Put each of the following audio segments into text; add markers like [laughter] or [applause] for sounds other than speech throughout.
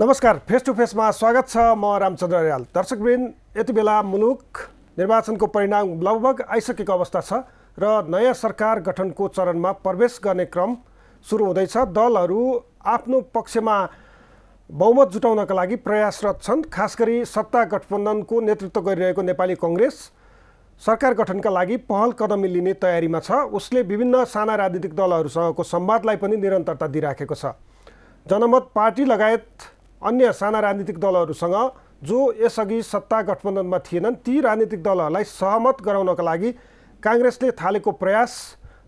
नमस्कार face to फेसमा स्वागत छ म रामचन्द्र अर्याल दर्शकवृन्द यति बेला मुलुक निर्वाचनको परिणाम लगभग आइसकेको अवस्था छ र नयाँ सरकार गठनको चरणमा प्रवेश गर्ने क्रम सुरु हुँदैछ दलहरू आफ्नो पक्षमा बहुमत जुटाउनका लागि प्रयासरत छन् खास गरी सत्ता गठबन्धनको नेतृत्व गरिरहेको नेपाली कङ्ग्रेस सरकार गठनका लागि पहल कदमी लिने तयारीमा छ उसले विभिन्न साना राजनीतिक दलहरूसँगको संवादलाई पनि निरन्तरता दिइराखेको छ जनमत पार्टी लगायत अन्य साना राजनीतिक दलहरूसँग जो यसअघि सत्ता गठबन्धनमा थिएनन् ती राजनीतिक दलहरूलाई सहमत गराउनका लागि काङ्ग्रेसले थालेको प्रयास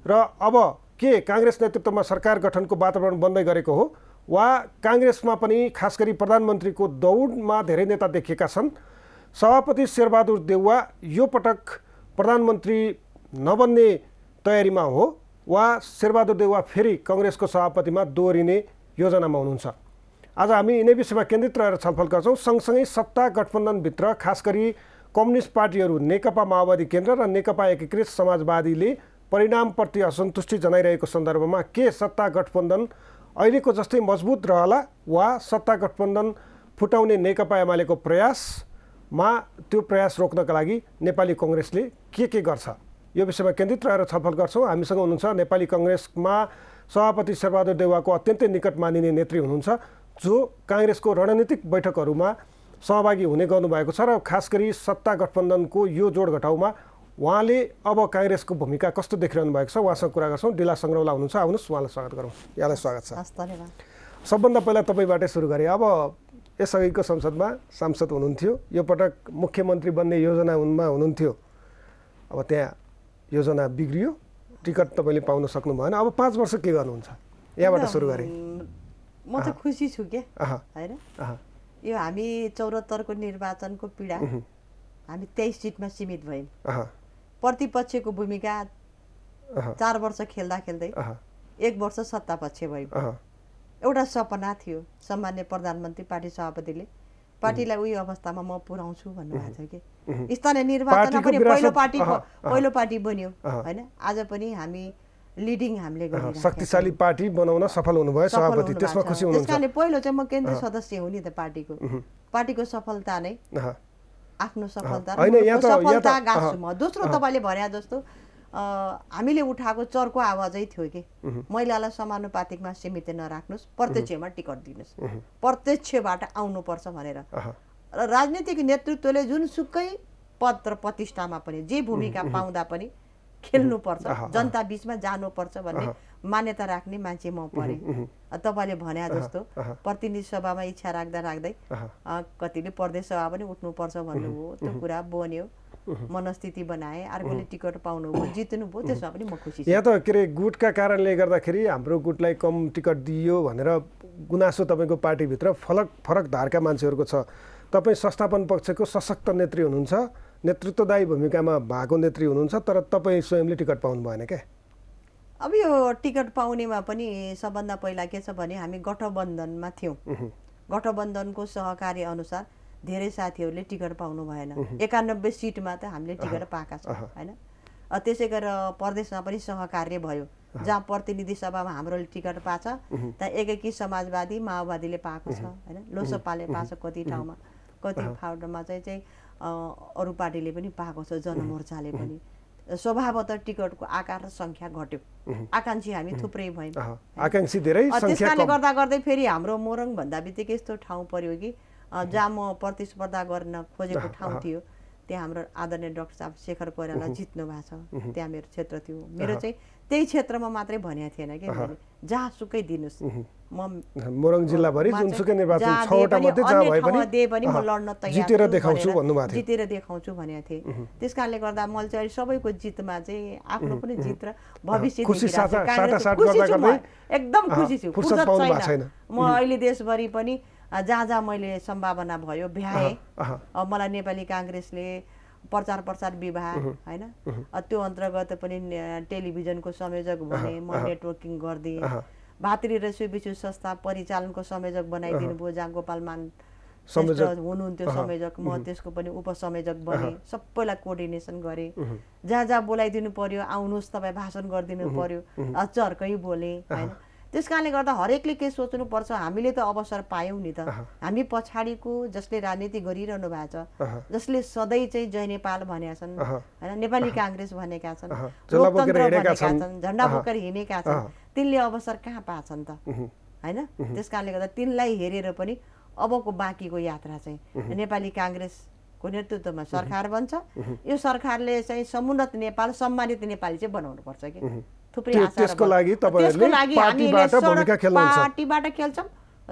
र अब के काङ्ग्रेस नेतृत्वमा सरकार गठनको वातावरण बन्दै गरेको हो वा काङ्ग्रेसमा पनि खास गरी प्रधानमन्त्रीको दौडमा धेरै नेता देखिएका छन् सभापति शेरबहादुर देउवा यो पटक प्रधानमन्त्री नबन्ने तयारीमा हो वा शेरबहादुर देउवा फेरि कङ्ग्रेसको सभापतिमा दोहोरिने योजनामा हुनुहुन्छ आज हामी यिनै विषयमा केन्द्रित रहेर छलफल गर्छौँ सँगसँगै सत्ता गठबन्धनभित्र खास गरी कम्युनिस्ट पार्टीहरू नेकपा माओवादी केन्द्र र नेकपा एकीकृत समाजवादीले परिणामप्रति असन्तुष्टि जनाइरहेको सन्दर्भमा के सत्ता गठबन्धन अहिलेको जस्तै मजबुत रहला वा सत्ता गठबन्धन फुटाउने नेकपा एमालेको प्रयासमा त्यो प्रयास रोक्नका लागि नेपाली कङ्ग्रेसले के के गर्छ यो विषयमा केन्द्रित रहेर छलफल गर्छौँ हामीसँग हुनुहुन्छ नेपाली कङ्ग्रेसमा सभापति शेरबहादुर देउवाको अत्यन्तै निकट मानिने नेत्री हुनुहुन्छ जो काङ्ग्रेसको रणनीतिक बैठकहरूमा सहभागी हुने गर्नुभएको छ र खास गरी सत्ता गठबन्धनको यो जोड घटाउमा उहाँले अब काङ्ग्रेसको भूमिका कस्तो देखिरहनु भएको छ उहाँसँग कुरा गर्छौँ डिला सङ्ग्रौला हुनुहुन्छ आउनुहोस् उहाँलाई स्वागत गरौँ यहाँलाई स्वागत छ धन्यवाद सबभन्दा पहिला तपाईँबाटै सुरु गरेँ अब यसअघिको संसदमा सांसद हुनुहुन्थ्यो यो पटक मुख्यमन्त्री बन्ने योजनामा हुनुहुन्थ्यो अब त्यहाँ योजना बिग्रियो टिकट तपाईँले पाउन सक्नु भएन अब पाँच वर्ष के गर्नुहुन्छ यहाँबाट सुरु गरेँ म त खुसी छु क्या होइन यो हामी चौरात्तरको निर्वाचनको पीडा हामी तेइस सिटमा सीमित भयौँ प्रतिपक्षको भूमिका चार वर्ष खेल्दा खेल्दै एक वर्ष सत्तापक्ष भयौँ एउटा सपना थियो सामान्य प्रधानमन्त्री पार्टी सभापतिले पार्टीलाई उही अवस्थामा म पुऱ्याउँछु भन्नुभएको थियो कि स्थानीय निर्वाचन पनि पहिलो पार्टी पहिलो पार्टी बन्यो होइन आज पनि हामी लिडिङ हामीले शक्तिशाली पार्टी बनाउन सफल हुनुभयो सभापति त्यसमा खुसी हुनुहुन्छ त्यसकारणले पहिलो चाहिँ म केन्द्रीय सदस्य हुँ नि त पार्टीको पार्टीको सफलता नै आफ्नो सफलता सफलता गाँच्छु म दोस्रो तपाईँले भने जस्तो हामीले उठाएको चर्को आवाजै थियो कि महिलालाई समानुपातिकमा सीमित नराख्नुहोस् प्रत्यक्षमा टिकट दिनुहोस् प्रत्यक्षबाट आउनुपर्छ भनेर र राजनीतिक नेतृत्वले जुनसुकै पद र प्रतिष्ठामा पनि जे भूमिका पाउँदा पनि खेल्नुपर्छ जनता बिचमा जानुपर्छ भन्ने मान्यता राख्ने मान्छे म परेँ तपाईँले भने जस्तो प्रतिनिधि सभामा इच्छा राख्दा राख्दै कतिले प्रदेश सभा पनि उठ्नुपर्छ हो त्यो कुरा बन्यो मनस्थिति बनाए अर्कोले टिकट पाउनुभयो जित्नुभयो त्यसमा पनि म खुसी यहाँ त के अरे गुटका कारणले गर्दाखेरि हाम्रो गुटलाई कम टिकट दिइयो भनेर गुनासो तपाईँको पार्टीभित्र फरक फरक धारका मान्छेहरूको छ तपाईँ संस्थापन पक्षको सशक्त नेत्री हुनुहुन्छ नेतृत्वदायी भूमिकामा भएको नेत्री हुनुहुन्छ तर तपाईँ स्वयंले टिकट पाउनु भएन क्या अब यो टिकट पाउनेमा पनि सबभन्दा पहिला के छ भने हामी गठबन्धनमा थियौँ गठबन्धनको सहकार्य अनुसार धेरै साथीहरूले टिकट पाउनु भएन एकानब्बे सिटमा त हामीले टिकट पाएका छौँ होइन त्यसै गरेर प्रदेशमा पनि सहकार्य भयो जहाँ प्रतिनिधि सभामा हाम्रो टिकट पाछ त्यहाँ एकैकी समाजवादी माओवादीले पाएको छ होइन लोसपाले पाएको छ कति ठाउँमा कति फाउटमा चाहिँ चाहिँ अरू पार्टीले पनि पाएको छ जनमोर्चाले पनि स्वभावत टिकटको आकार र सङ्ख्या घट्यो आकाङ्क्षी हामी थुप्रै भयौँ त्यस कारणले गर्दा गर्दै फेरि हाम्रो मोरङ भन्दा बित्तिकै यस्तो ठाउँ पर्यो कि जहाँ म प्रतिस्पर्धा गर्न खोजेको ठाउँ थियो त्यहाँ हाम्रो आदरणीय डक्टर साहब शेखर कोइराला जित्नु भएको छ त्यहाँ मेरो क्षेत्र थियो मेरो चाहिँ त्यही क्षेत्रमा मात्रै भनेको थिएन कि जहाँसुकै दिनुहोस् म मोरङ जिल्लाभरि जुनसुकै निर्वाचन छवटा मात्रै जहाँ भए पनि दिए पनि म लड्न तयार जितेर देखाउँछु भन्नुभएको थियो जितेर देखाउँछु भनेको थिएँ त्यस कारणले गर्दा मैले चाहिँ अहिले सबैको जितमा चाहिँ आफ्नो पनि जित र भविष्य एकदम खुसी छु म अहिले देशभरि पनि जहाँ जहाँ मैले सम्भावना भयो भ्याएँ अब मलाई नेपाली काङ्ग्रेसले प्रचार प्रसार विभाग होइन त्यो अन्तर्गत पनि टेलिभिजनको संयोजक भने म नेटवर्किङ गरिदिएँ भातृ र सुविशु संस्था परिचालनको संयोजक बनाइदिनु भयो जहाँ गोपाल मान हुनुहुन्थ्यो संयोजक म त्यसको पनि उपसंयोजक बने सबैलाई कोर्डिनेसन गरेँ जहाँ जहाँ बोलाइदिनु पर्यो आउनुहोस् तपाईँ भाषण गरिदिनु पर्यो चर्कै बोले होइन त्यस कारणले गर्दा हरेकले के सोच्नुपर्छ हामीले त अवसर पायौँ नि त हामी पछाडिको जसले राजनीति गरिरहनु भएको छ जसले सधैँ चाहिँ जय नेपाल भनेका छन् होइन नेपाली काङ्ग्रेस भनेका छन् लोकतन्त्र भनेका छन् झन्डा बोकेर हिँडेका छन् तिनले अवसर कहाँ पाछन् त होइन त्यस कारणले गर्दा तिनलाई हेरेर पनि अबको बाँकीको यात्रा चाहिँ नेपाली को नेतृत्वमा सरकार बन्छ यो सरकारले चाहिँ समुन्नत नेपाल सम्मानित नेपाली चाहिँ बनाउनुपर्छ कि त्यसको लागि तपाईँहरूले पार्टीबाट पार्टीबाट खेल्छौँ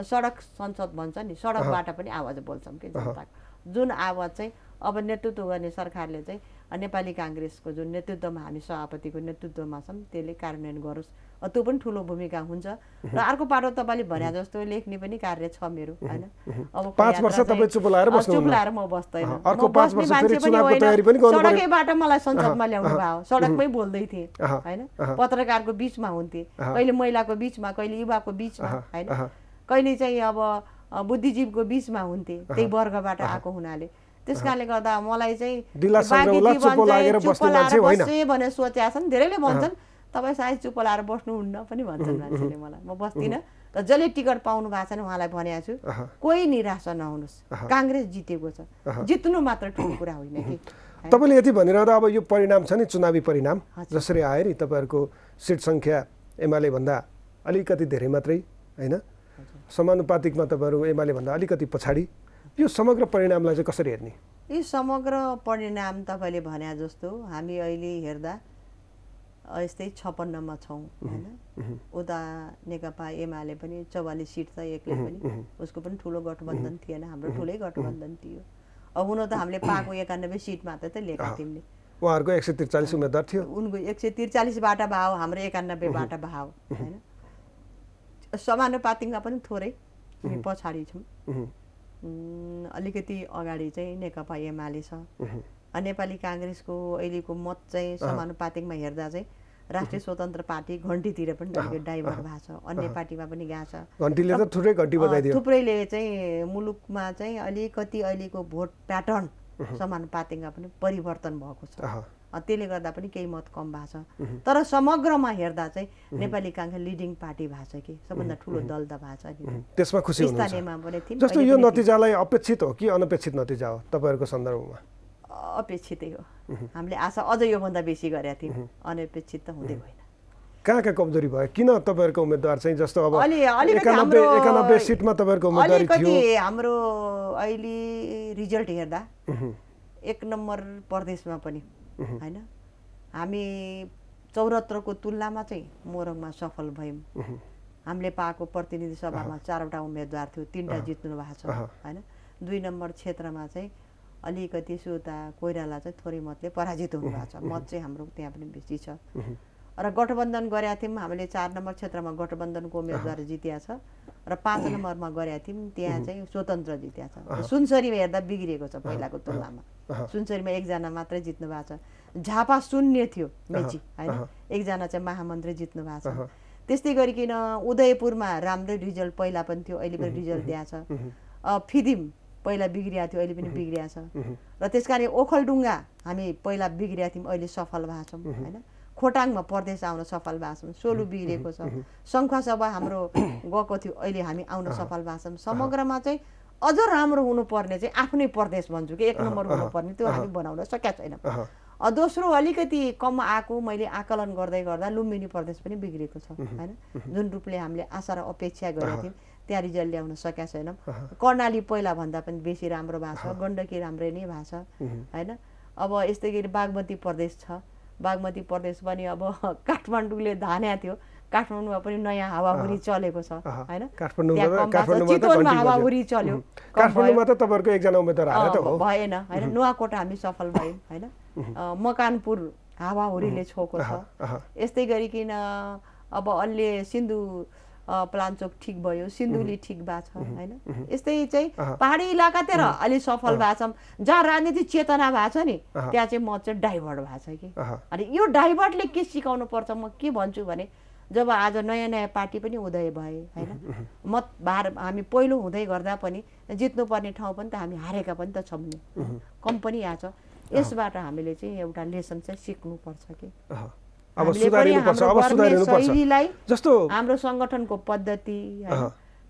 सडक संसद भन्छ नि सडकबाट पनि आवाज बोल्छौँ कि जनताको जुन आवाज चाहिँ अब नेतृत्व गर्ने सरकारले चाहिँ नेपाली काङ्ग्रेसको जुन नेतृत्वमा हामी सभापतिको नेतृत्वमा छौँ त्यसले कार्यान्वयन गरोस् त्यो पनि ठुलो भूमिका हुन्छ र अर्को पाटो तपाईँले भने जस्तो लेख्ने पनि कार्य छ मेरो होइन अब पाँच वर्ष चुप लाएर म बस्दैन अर्को मलाई संसदमा ल्याउनु भयो सडकमै बोल्दै थिएँ होइन पत्रकारको बिचमा हुन्थे कहिले महिलाको बिचमा कहिले युवाको बिचमा होइन कहिले चाहिँ अब बुद्धिजीवको बिचमा हुन्थे त्यही वर्गबाट आएको हुनाले त्यस कारणले गर्दा मलाई चाहिँ लाएर भनेर सोचेका छन् धेरैले भन्छन् तपाईँ सायद चुप लाएर बस्नुहुन्न पनि भन्छन् मान्छेले मलाई म बस्दिनँ त जसले टिकट पाउनु भएको छ नि उहाँलाई भनेको छु कोही निराशा नहुनुहोस् काङ्ग्रेस जितेको छ जित्नु मात्र ठुलो कुरा होइन कि तपाईँले यति भनिरहँदा अब यो परिणाम छ नि चुनावी परिणाम जसरी आयो नि तपाईँहरूको सिट सङ्ख्या एमाले भन्दा अलिकति धेरै मात्रै होइन समानुपातिकमा तपाईँहरू एमाले भन्दा अलिकति पछाडि यो समग्र परिणामलाई चाहिँ कसरी हेर्ने यो समग्र परिणाम तपाईँले भने जस्तो हामी अहिले हेर्दा यस्तै छप्पन्नमा छौँ होइन उता नेकपा एमाले पनि चौवालिस सिट छ एक्लै पनि उसको पनि ठुलो गठबन्धन थिएन हाम्रो ठुलै गठबन्धन थियो अब हुन त हामीले पाएको एकानब्बे सिट मात्रै त लिएको तिमीले उहाँहरूको एक सय त्रिचालिस उम्मेद्वार थियो उनको एक सय त्रिचालिसबाट भाव हाम्रो एकानब्बेबाट भाव होइन समानुपातिकमा पनि थोरै हामी पछाडि छौँ अलिकति अगाडि चाहिँ नेकपा एमाले छ नेपाली काङ्ग्रेसको अहिलेको मत चाहिँ समानुपातिकमा हेर्दा चाहिँ राष्ट्रिय स्वतन्त्र पार्टी घन्टीतिर पनि तपाईँको डाइभर्ट भएको छ अन्य पार्टीमा पनि गएको छ घन्टीले त थुप्रै घन्टी बजाइदियो थुप्रैले चाहिँ मुलुकमा चाहिँ अलिकति अहिलेको भोट प्याटर्न समानुपातिमा पनि परिवर्तन भएको छ त्यसले गर्दा पनि केही मत कम भएको छ तर समग्रमा हेर्दा चाहिँ नेपाली काङ्ग्रेस लिडिङ पार्टी भएको छ कि सबभन्दा ठुलो दल त भएको छ नि त्यसमा खुसी जस्तो यो नतिजालाई अपेक्षित हो कि अनपेक्षित नतिजा हो तपाईँहरूको सन्दर्भमा अपेक्षितै हो हामीले आशा अझ योभन्दा बेसी गरेका थियौँ अनपेक्षित त हुँदै होइन कहाँ कहाँ कमजोरी भयो किन तपाईँहरूको उम्मेदवार चाहिँ जस्तो अब एकानब्बे सिटमा तपाईँहरूको अलिकति हाम्रो अहिले रिजल्ट हेर्दा एक नम्बर प्रदेशमा पनि होइन हामी चौरात्रको तुलनामा चाहिँ मोरङमा सफल भयौँ हामीले पाएको प्रतिनिधि सभामा चारवटा उम्मेदवार थियो तिनवटा जित्नु भएको छ होइन दुई नम्बर क्षेत्रमा चाहिँ अलिकति श्रोता उता कोइराला चाहिँ थोरै मतले पराजित हुनुभएको छ मत चाहिँ हाम्रो त्यहाँ पनि बेसी छ र गठबन्धन गरेका थियौँ हामीले चार नम्बर क्षेत्रमा गठबन्धनको उम्मेदवार जितिया छ र पाँच नम्बरमा गरेका थियौँ त्यहाँ चाहिँ स्वतन्त्र जितिया छ सुनसरीमा हेर्दा बिग्रिएको छ पहिलाको तुलनामा सुनसरीमा एकजना मात्रै जित्नु भएको छ झापा शून्य थियो मेची होइन एकजना चाहिँ महामन्त्री जित्नु भएको छ त्यस्तै गरिकन उदयपुरमा राम्रै रिजल्ट पहिला पनि थियो अहिले पनि रिजल्ट दिएको छ फिदिम पहिला बिग्रिएको थियो अहिले पनि बिग्रिएको छ र त्यस कारण ओखलडुङ्गा हामी पहिला बिग्रिएको थियौँ अहिले सफल भएको छौँ होइन खोटाङमा परदेश आउन सफल भएको छौँ सोलु बिग्रेको छ शङ्खा सभा हाम्रो [coughs] गएको थियो अहिले हामी आउन सफल भएको छौँ समग्रमा चाहिँ अझ राम्रो हुनुपर्ने चाहिँ आफ्नै प्रदेश भन्छु कि एक नम्बर हुनुपर्ने त्यो हामी बनाउन सकेका छैनौँ दोस्रो अलिकति कम आएको मैले आकलन गर्दै गर्दा लुम्बिनी प्रदेश पनि बिग्रेको छ होइन जुन रूपले हामीले आशा र अपेक्षा गरेका थियौँ त्यहाँ रिजल्ट ल्याउन सकेका छैनौँ कर्णाली भन्दा पनि बेसी राम्रो भएको छ गण्डकी राम्रै नै भएको छ होइन अब यस्तै गरी बागमती प्रदेश छ बागमती प्रदेश पनि अब [laughs] काठमाडौँले धान्या थियो काठमाडौँमा पनि नयाँ हावाहुरी चलेको छ होइन चल्यो काठमाडौँमा त तपाईँहरूको एकजना भएन होइन नुवाकोट हामी सफल भयौँ होइन मकानपुर हावाहुरीले छोएको छ यस्तै गरिकन अब अहिले सिन्धु प्लान्चोक ठिक भयो सिन्धुली ठिक भएको छ होइन यस्तै चाहिँ पहाडी इलाकातिर अलि सफल भएको छौँ जहाँ राजनीतिक चेतना भएको छ नि त्यहाँ चाहिँ म चाहिँ डाइभर्ट भएको छ कि अनि यो डाइभर्टले के सिकाउनु पर्छ म के भन्छु भने जब आज नयाँ नयाँ पार्टी पनि उदय भए होइन मत भार हामी पहिलो हुँदै गर्दा पनि जित्नुपर्ने ठाउँ पनि त हामी हारेका पनि त छौँ नि कम पनि आएको छ यसबाट हामीले चाहिँ एउटा लेसन चाहिँ सिक्नुपर्छ कि अब सुधार हेर्नुपर्छ अब सुधार हेर्नुपर्छ जस्तो हाम्रो सङ्गठनको पद्धति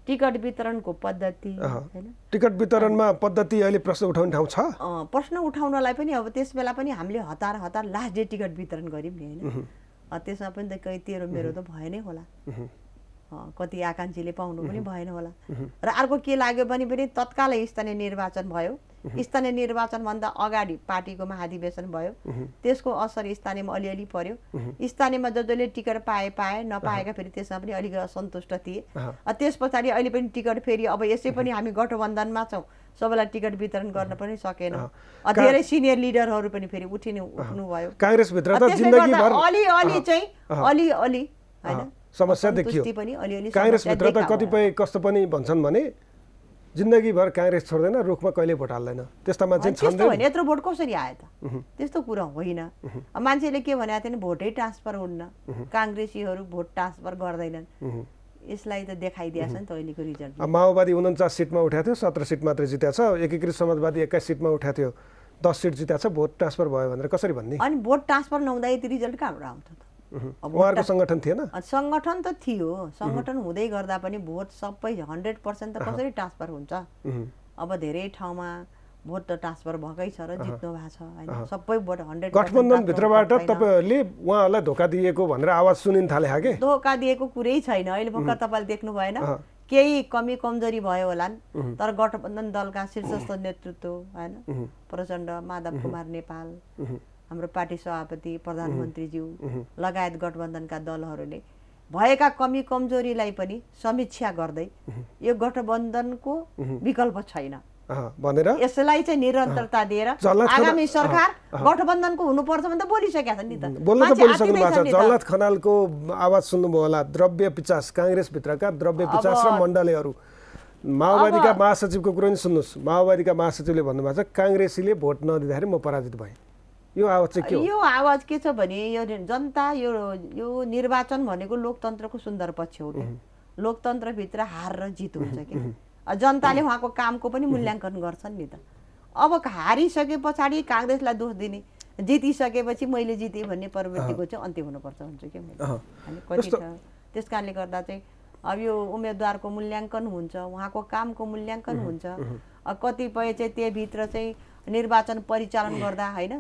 टिकट वितरणको पद्धति होइन टिकट वितरणमा पद्धति अहिले प्रश्न उठाउने ठाउँ छ प्रश्न उठाउनलाई पनि अब त्यस बेला पनि हामीले हतार हतार लास्ट डे टिकट वितरण गऱ्यौँ नि होइन त्यसमा पनि त कहीँ तेरो मेरो त भएनै होला कति आकाङ्क्षीले पाउनु पनि भएन होला र अर्को के लाग्यो भने पनि तत्कालै स्थानीय निर्वाचन भयो स्थानीय निर्वाचनभन्दा अगाडि पार्टीको महाधिवेशन भयो त्यसको असर स्थानीयमा अलिअलि पर्यो स्थानीयमा जो जसले टिकट पाए पाए नपाएका फेरि त्यसमा पनि अलिक असन्तुष्ट थिए त्यस पछाडि अहिले पनि टिकट फेरि अब यसै पनि हामी गठबन्धनमा छौँ सबैलाई टिकट वितरण गर्न पनि सकेन धेरै सिनियर लिडरहरू पनि फेरि उठिनु उठ्नुभयो अलिअलि चाहिँ अलिअलि होइन समस्या देखियो पनि अलिअलि काङ्ग्रेसभित्र त कतिपय कस्तो पनि भन्छन् भने जिन्दगीभर काङ्ग्रेस छोड्दैन रुखमा कहिले भोट हाल्दैन त्यस्ता मान्छे छन् यत्रो भोट कसरी आयो त त्यस्तो कुरो होइन मान्छेले के भनेको थियो भने भोटै ट्रान्सफर हुन्न काङ्ग्रेसीहरू भोट ट्रान्सफर गर्दैनन् यसलाई त देखाइदिएछ नि त अहिलेको रिजल्ट माओवादी उन्चास सिटमा उठाएको थियो सत्र सिट मात्रै जितेको छ एकीकृत समाजवादी एक्काइस सिटमा उठाएको थियो दस सिट जितेको छ भोट ट्रान्सफर भयो भनेर कसरी भन्ने अनि भोट ट्रान्सफर नहुँदा यति रिजल्ट कहाँबाट आउँछ त उहाँहरूको सङ्गठन थिएन सङ्गठन त थियो सङ्गठन हुँदै गर्दा पनि भोट सबै हन्ड्रेड पर्सेन्ट त कसरी ट्रान्सफर हुन्छ अब धेरै ठाउँमा भोट त ट्रान्सफर भएकै छ र जित्नु भएको छ होइन सबै भोट हन्ड्रेड गठबन्धनभित्रबाट तपाईँहरूले उहाँहरूलाई धोका दिएको भनेर आवाज सुनिन थाले के धोका दिएको कुरै छैन अहिले भर्खर तपाईँले देख्नु भएन केही कमी कमजोरी भयो होला तर गठबन्धन दलका शीर्षस्थ नेतृत्व होइन प्रचण्ड माधव कुमार नेपाल हाम्रो पार्टी सभापति प्रधानमन्त्रीज्यू लगायत गठबन्धनका दलहरूले भएका कमी कमजोरीलाई पनि समीक्षा गर्दै यो गठबन्धनको विकल्प छैन भनेर यसलाई चाहिँ निरन्तरता दिएर आगामी सरकार गठबन्धनको हुनुपर्छ भने त बोलिसकेका छन् नि त बोल्न त बोलिसक्नु भएको छ खनालको आवाज सुन्नुभयो होला द्रव्य पिचास काङ्ग्रेसभित्रका द्रव्य पिचास र मण्डलेहरू माओवादीका महासचिवको कुरो नि सुन्नुहोस् माओवादीका महासचिवले भन्नुभएको छ काङ्ग्रेसीले भोट नदिँदाखेरि म पराजित भएँ यो आवाज चाहिँ के यो आवाज के छ भने यो जनता यो यो निर्वाचन भनेको लोकतन्त्रको सुन्दर पक्ष हो क्या लोकतन्त्रभित्र हार र जित हुन्छ क्या जनताले उहाँको कामको पनि मूल्याङ्कन गर्छन् नि त अब हारिसके पछाडि काङ्ग्रेसलाई दोष दिने जितिसकेपछि मैले जितेँ भन्ने प्रवृत्तिको चाहिँ अन्त्य हुनुपर्छ हुन्छ क्या मैले त्यस कारणले गर्दा चाहिँ अब यो उम्मेदवारको मूल्याङ्कन हुन्छ उहाँको कामको मूल्याङ्कन हुन्छ कतिपय चाहिँ त्यहाँभित्र चाहिँ निर्वाचन परिचालन गर्दा होइन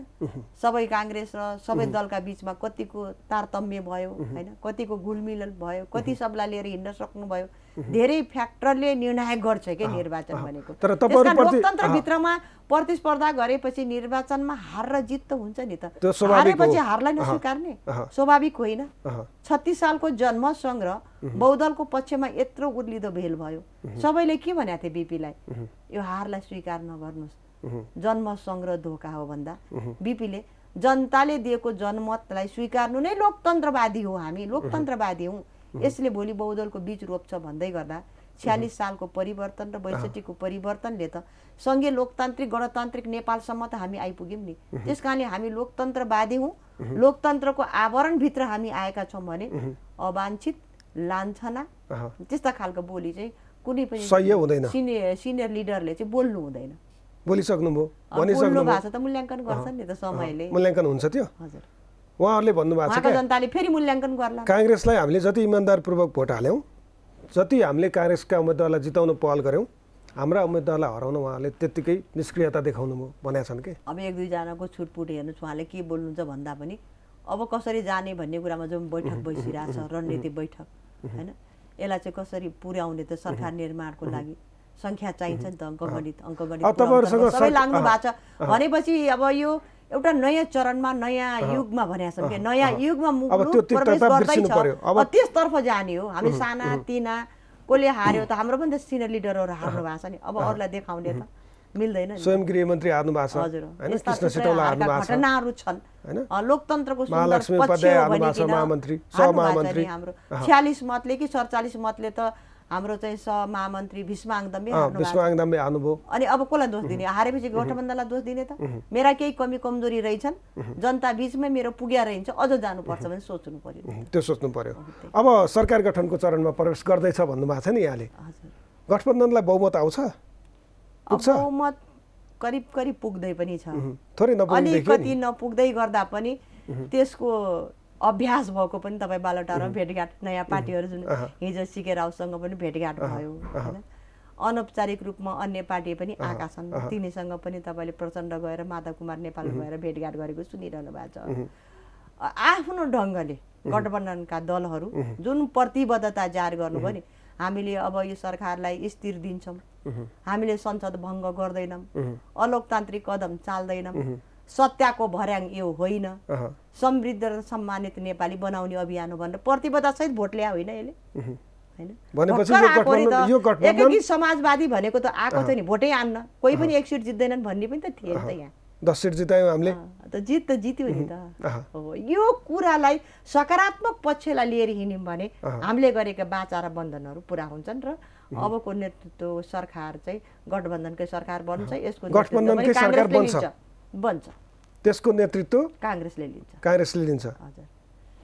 सबै काङ्ग्रेस र सबै दलका बिचमा कतिको तारतम्य भयो होइन कतिको घुलमिल भयो कति सबलाई लिएर हिँड्न सक्नुभयो धेरै फ्याक्टरले निर्णायक गर्छ क्या निर्वाचन भनेको तर लोकतन्त्रभित्रमा प्रतिस्पर्धा गरेपछि निर्वाचनमा हार र जित त हुन्छ नि त हारेपछि हारलाई नस्वीकार्ने स्वाभाविक होइन छत्तिस सालको जन्म सङ्ग्रह बहुदलको पक्षमा यत्रो उर्लिदो भेल भयो सबैले के भनेको थिए बिपीलाई यो हारलाई स्वीकार नगर्नुहोस् जन्म सङ्ग्रह धोका हो भन्दा बिपीले जनताले दिएको जनमतलाई स्वीकार्नु नै लोकतन्त्रवादी हो हामी लोकतन्त्रवादी हौँ यसले भोलि बहुदलको बीज रोप्छ भन्दै गर्दा छ्यालिस सालको परिवर्तन र बैसठीको परिवर्तनले त सङ्घीय लोकतान्त्रिक गणतान्त्रिक नेपालसम्म त हामी आइपुग्यौँ नि त्यस कारणले हामी लोकतन्त्रवादी हौँ लोकतन्त्रको आवरणभित्र हामी आएका छौँ भने अवान्छित लान्छना त्यस्ता खालको बोली चाहिँ कुनै पनि सिनियर सिनियर लिडरले चाहिँ बोल्नु हुँदैन बोलिसक्नुभयो भनिसक्नु भएको छ त मूल्याङ्कन गर्छ नि त समयले मूल्याङ्कन हुन्छ त्यो हजुर उहाँहरूले भन्नुभएको छ जनताले फेरि मूल्याङ्कन गर्ला काङ्ग्रेसलाई हामीले जति इमान्दारपूर्वक भोट हाल्यौँ जति हामीले काङ्ग्रेसका उम्मेद्वारलाई जिताउन पहल गऱ्यौँ हाम्रा उम्मेद्वारलाई हराउन उहाँले त्यत्तिकै निष्क्रियता देखाउनु भनेका छन् कि अब एक दुईजनाको छुटपुट हेर्नुहोस् उहाँले के बोल्नुहुन्छ भन्दा पनि अब कसरी जाने भन्ने कुरामा जुन बैठक छ रणनीति बैठक होइन यसलाई चाहिँ कसरी पुर्याउने त सरकार निर्माणको लागि सङ्ख्या चाहिन्छ नि त अङ्कगणित अङ्कगणित सबै लाग्नु भएको छ भनेपछि अब यो एउटा नयाँ चरणमा नयाँ युगमा भनेको छ नयाँ युगमा प्रवेश त्यसतर्फ जाने हो हामी साना तिना कसले हार्यो त हाम्रो पनि त सिनियर लिडरहरू हार्नु भएको छ नि अब अरूलाई देखाउने त मिल्दैन स्वयं गृह मन्त्री हार्नु भएको छ घटनाहरू छन् लोकतन्त्रको सुन्दर पक्ष हो भनेदेखि हाम्रो छ्यालिस मतले कि सडचालिस मतले त हाम्रो चाहिँ सहमहामन्त्री भीष्माङ दम्बे भीष्माङ दम्बे हान्नुभयो अनि अब कसलाई दोष दिने हारेपछि गठबन्धनलाई दोष दिने त मेरा केही कमी कमजोरी रहेछन् जनता बिचमै मेरो पुग्या रहन्छ अझ जानुपर्छ भने सोच्नु पर्यो त्यो सोच्नु पर्यो अब सरकार गठनको चरणमा प्रवेश गर्दैछ भन्नुभएको छ नि यहाँले गठबन्धनलाई बहुमत आउँछ बहुमत करिब करिब पुग्दै पनि छ अलिकति नपुग्दै गर्दा पनि त्यसको अभ्यास भएको पनि तपाईँ बालटारमा भेटघाट नयाँ पार्टीहरू जुन हिजो सिके रावसँग पनि भेटघाट भयो होइन अनौपचारिक रूपमा अन्य पार्टी पनि आएका छन् तिनीसँग पनि तपाईँले प्रचण्ड गएर माधव कुमार नेपाल गएर भेटघाट गरेको सुनिरहनु भएको छ आफ्नो ढङ्गले गठबन्धनका दलहरू जुन प्रतिबद्धता जाहेर गर्नुभयो नि हामीले अब यो सरकारलाई स्थिर दिन्छौँ हामीले संसद भङ्ग गर्दैनौँ अलोकतान्त्रिक कदम चाल्दैनौँ सत्याको भर्याङ यो होइन समृद्ध र सम्मानित नेपाली बनाउने अभियान हो भनेर सहित भोट ल्याए होइन यसले होइन समाजवादी भनेको त आएको छ नि भोटै आन्न कोही पनि एक सिट जित्दैनन् भन्ने पनि त थिएन त यहाँ दस सिट जितायौँ हामीले त जित त जित्यो नि त यो कुरालाई सकारात्मक पक्षलाई लिएर हिँड्यौँ भने हामीले गरेका बाचा र बन्धनहरू पुरा हुन्छन् र अबको नेतृत्व सरकार चाहिँ गठबन्धनकै सरकार बन्छ यसको गठबन्धनकै सरकार बन्छ बन्छ त्यसको नेतृत्व काङ्ग्रेसले लिन्छ काङ्ग्रेसले लिन्छ हजुर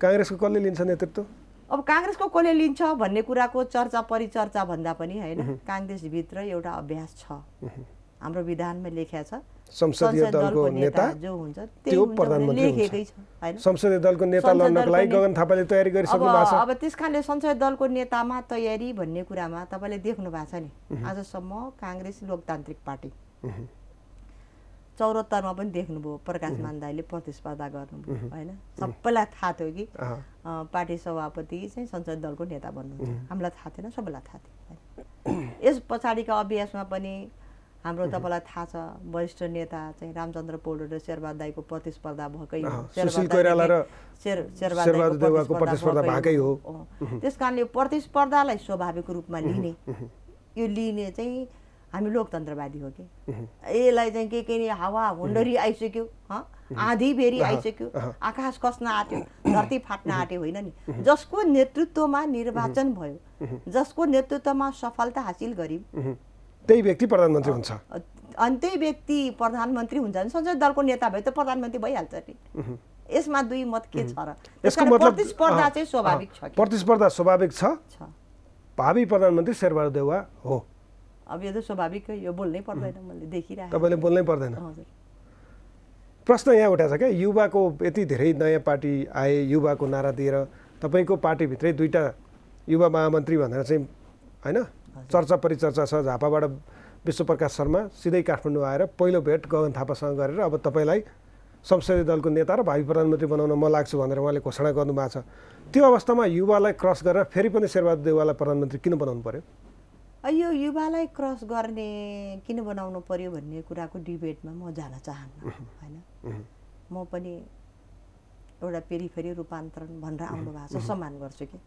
काङ्ग्रेसको कसले लिन्छ नेतृत्व अब काङ्ग्रेसको कसले लिन्छ भन्ने कुराको चर्चा परिचर्चा भन्दा पनि होइन काङ्ग्रेसभित्र एउटा अभ्यास छ हाम्रो विधानमा लेखिया छ संसदीय दलको नेता जो हुन्छ त्यो प्रधानमन्त्री लेखेकै छ होइन संसदीय दलको नेता लड्नको लागि गगन थापाले तयारी गरिसक्नु भएको छ अब त्यस कारणले संसदीय दलको नेतामा तयारी भन्ने कुरामा तपाईँले देख्नु भएको छ नि आजसम्म काङ्ग्रेस लोकतान्त्रिक पार्टी चौरात्तरमा पनि देख्नुभयो प्रकाश मान्दाईले प्रतिस्पर्धा गर्नुभयो होइन सबैलाई थाहा थियो कि पार्टी सभापति चाहिँ संसद दलको नेता बन्नुहुन्छ हामीलाई थाहा थिएन सबैलाई थाहा थियो यस पछाडिका अभ्यासमा पनि हाम्रो तपाईँलाई थाहा छ वरिष्ठ नेता चाहिँ रामचन्द्र पौडेल र शेरबहादुर दाईको प्रतिस्पर्धा भएकै हो त्यस कारणले यो प्रतिस्पर्धालाई स्वाभाविक रूपमा लिने यो लिने चाहिँ हामी लोकतन्त्रवादी हो कि यसलाई चाहिँ के के नि हावा हुन्डरी आइसक्यो आँधी बेरी आइसक्यो आकाश कस्न आँट्यो धरती फाट्न आँट्यो होइन नि जसको नेतृत्वमा निर्वाचन भयो जसको नेतृत्वमा सफलता हासिल गरि त्यही व्यक्ति प्रधानमन्त्री हुन्छ अनि त्यही व्यक्ति प्रधानमन्त्री हुन्छ नि संसद दलको नेता भयो त प्रधानमन्त्री भइहाल्छ नि यसमा दुई मत के छ र यसको मतलब प्रतिस्पर्धा चाहिँ स्वाभाविक छ प्रतिस्पर्धा स्वाभाविक छ भावी प्रधानमन्त्री शेरबहादुर देउवा हो अब यो त स्वाभाविक यो बोल्नै पर्दैन मैले देखिरहेको तपाईँले बोल्नै पर्दैन हजुर प्रश्न यहाँ उठाएको छ क्या युवाको यति धेरै नयाँ पार्टी आए युवाको नारा दिएर तपाईँको पार्टीभित्रै दुईवटा युवा महामन्त्री भनेर चाहिँ होइन चर्चा परिचर्चा छ झापाबाट विश्वप्रकाश शर्मा सिधै काठमाडौँ आएर पहिलो भेट गगन थापासँग गरेर अब तपाईँलाई संसदीय दलको नेता र भावी प्रधानमन्त्री बनाउन म लाग्छु भनेर उहाँले घोषणा गर्नुभएको छ त्यो अवस्थामा युवालाई क्रस गरेर फेरि पनि शेरबहादुर देवाललाई प्रधानमन्त्री किन बनाउनु पऱ्यो यो युवालाई क्रस गर्ने किन बनाउनु पर्यो भन्ने कुराको डिबेटमा म जान चाहन्न होइन म पनि एउटा फेरि रूपान्तरण भनेर आउनु भएको छ सम्मान गर्छु कि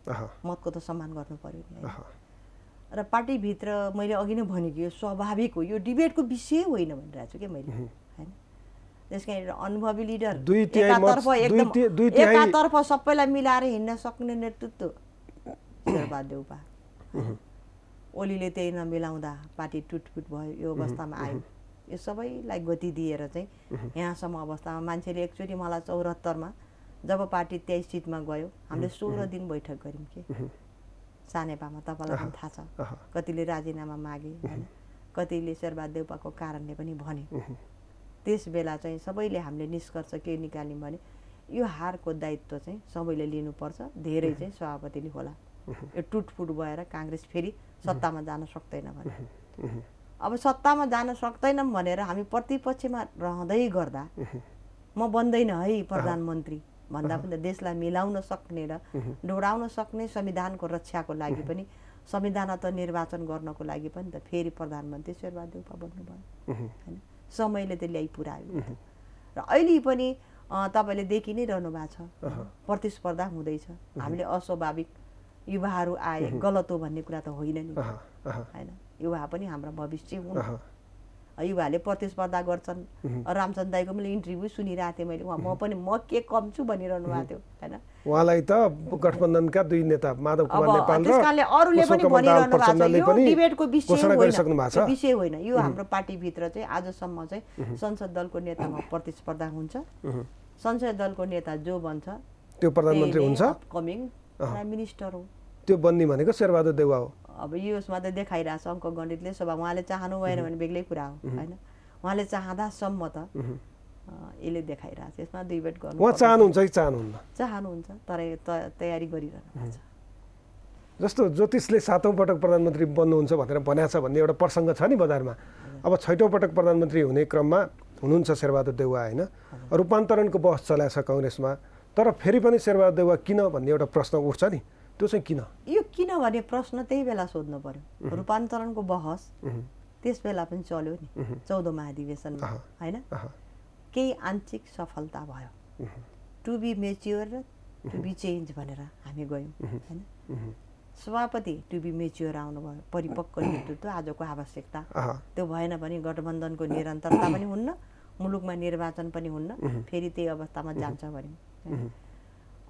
मतको त सम्मान गर्नु पर्यो नि र पार्टीभित्र मैले अघि नै भनेको यो स्वाभाविक हो यो डिबेटको विषय होइन भनिरहेको छु कि मैले होइन त्यस कारण अनुभवी लिडर एकातर्फ सबैलाई मिलाएर हिँड्न सक्ने नेतृत्व शेरबहादुर ओलीले त्यही नमिलाउँदा पार्टी टुटफुट भयो यो अवस्थामा आयो यो सबैलाई गति दिएर चाहिँ यहाँसम्म अवस्थामा मान्छेले एकचोटि मलाई चौरात्तरमा जब पार्टी तेइस सिटमा गयो हामीले सोह्र दिन बैठक गऱ्यौँ कि सानेपामा तपाईँलाई पनि थाहा छ कतिले राजीनामा मागे कतिले शेरबा देउपाको कारणले पनि भने त्यस बेला चाहिँ सबैले हामीले निष्कर्ष के निकाल्यौँ भने यो हारको दायित्व चाहिँ सबैले लिनुपर्छ धेरै चाहिँ सभापतिले होला यो टुटफुट भएर काङ्ग्रेस फेरि सत्तामा जान सक्दैन भने अब सत्तामा जान सक्दैनौँ भनेर हामी प्रतिपक्षमा रहँदै गर्दा म बन्दैन है प्रधानमन्त्री भन्दा पनि देशलाई मिलाउन सक्ने र डोडाउन सक्ने संविधानको रक्षाको लागि पनि संविधान त निर्वाचन गर्नको लागि पनि त फेरि प्रधानमन्त्री शेरबहादुर बन्नुभयो होइन समयले त ल्याइ पुऱ्यायो र अहिले पनि तपाईँले देखि नै रहनु भएको छ प्रतिस्पर्धा हुँदैछ हामीले अस्वाभाविक युवाहरू आए गलत हो भन्ने कुरा त होइन नि होइन युवा पनि हाम्रो भविष्य हुन् युवाहरूले प्रतिस्पर्धा गर्छन् रामचन्द दाईको मैले इन्टरभ्यू सुनिरहेको थिएँ मैले उहाँ म पनि म के कम छु भनिरहनु भएको थियो होइन उहाँलाई त गठबन्धनका दुई नेता माधव कुमार नेपाल र अरूले पनि भनिरहनु भएको छ यो डिबेटको विषय होइन विषय होइन यो हाम्रो पार्टीभित्र चाहिँ आजसम्म चाहिँ संसद दलको नेतामा प्रतिस्पर्धा हुन्छ संसद दलको नेता जो बन्छ त्यो प्रधानमन्त्री हुन्छ कमिङ प्राइम मिनिस्टर हो त्यो बन्दी भनेको शेरबहादुर देउवा हो अब यसमा त देखाइरहेको छ अङ्क गणितले सभा उहाँले चाहनु भएन भने बेग्लै कुरा हो होइन उहाँले चाहँदासम्म त यसले देखाइरहेको छ यसमा दुई बेट गर्नु उहाँ चाहनुहुन्छ कि चाहनुहुन्न चाहनुहुन्छ तर तयारी गरिरहनु जस्तो ज्योतिषले सातौँ पटक प्रधानमन्त्री बन्नुहुन्छ भनेर भनेको छ भन्ने एउटा प्रसङ्ग छ नि बजारमा अब छैटौँ पटक प्रधानमन्त्री हुने क्रममा हुनुहुन्छ शेरबहादुर देउवा होइन रूपान्तरणको बहस चलाएको छ कङ्ग्रेसमा तर फेरि पनि शेरबहादुर देउवा किन भन्ने एउटा प्रश्न उठ्छ नि त्यो चाहिँ किन यो किनभने प्रश्न त्यही बेला सोध्नु पर्यो रूपान्तरणको बहस त्यस बेला पनि चल्यो नि चौध महाधिवेशनमा होइन केही आंशिक सफलता भयो to be mature to be change भनेर हामी गयौँ होइन सभापति टु बी मेच्योर आउनुभयो परिपक्व नेतृत्व आजको आवश्यकता त्यो भएन भने गठबन्धनको निरन्तरता पनि हुन्न मुलुकमा निर्वाचन पनि हुन्न फेरि त्यही अवस्थामा जान्छ भने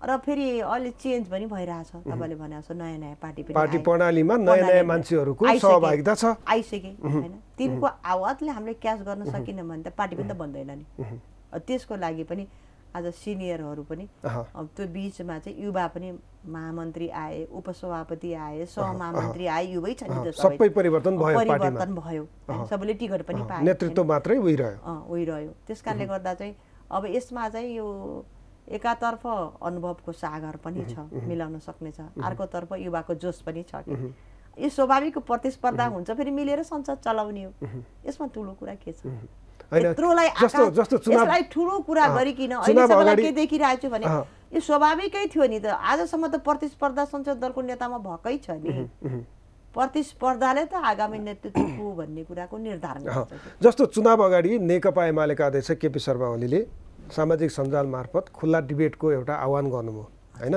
र फेरि अहिले चेन्ज पनि भइरहेछ तपाईँले भने जस्तो नयाँ नयाँ पार्टी पार्टी प्रणालीमा नयाँ नयाँ मान्छेहरूको सहभागिता छ आइसके होइन तिनको आवाजले हामीले क्यास गर्न सकिनँ भने त पार्टी पनि त बन्दैन नि त्यसको लागि पनि आज सिनियरहरू पनि त्यो बिचमा चाहिँ युवा पनि महामन्त्री आए उपसभापति आए सहमहामन्त्री आए युवै छ नि सबै परिवर्तन भयो परिवर्तन भयो सबैले टिकट पनि पाए नेतृत्व मात्रै उहिरह्यो उहिरह्यो त्यस कारणले गर्दा चाहिँ अब यसमा चाहिँ यो एकातर्फ अनुभवको सागर पनि छ मिलाउन सक्नेछ अर्कोतर्फ युवाको जोस पनि छ कि यो स्वाभाविक प्रतिस्पर्धा हुन्छ फेरि मिलेर संसद चलाउने हो यसमा ठुलो कुरा के छ ठुलो कुरा गरिकन अहिलेसम्म के देखिरहेको छु भने यो स्वाभाविकै थियो नि त आजसम्म त प्रतिस्पर्धा संसद दलको नेतामा भएकै छ नि प्रतिस्पर्धाले त आगामी को भन्ने कुराको निर्धारण जस्तो चुनाव अगाडि नेकपा एमालेका अध्यक्ष केपी शर्मा ओलीले सामाजिक सञ्जाल मार्फत खुल्ला डिबेटको एउटा आह्वान गर्नुभयो होइन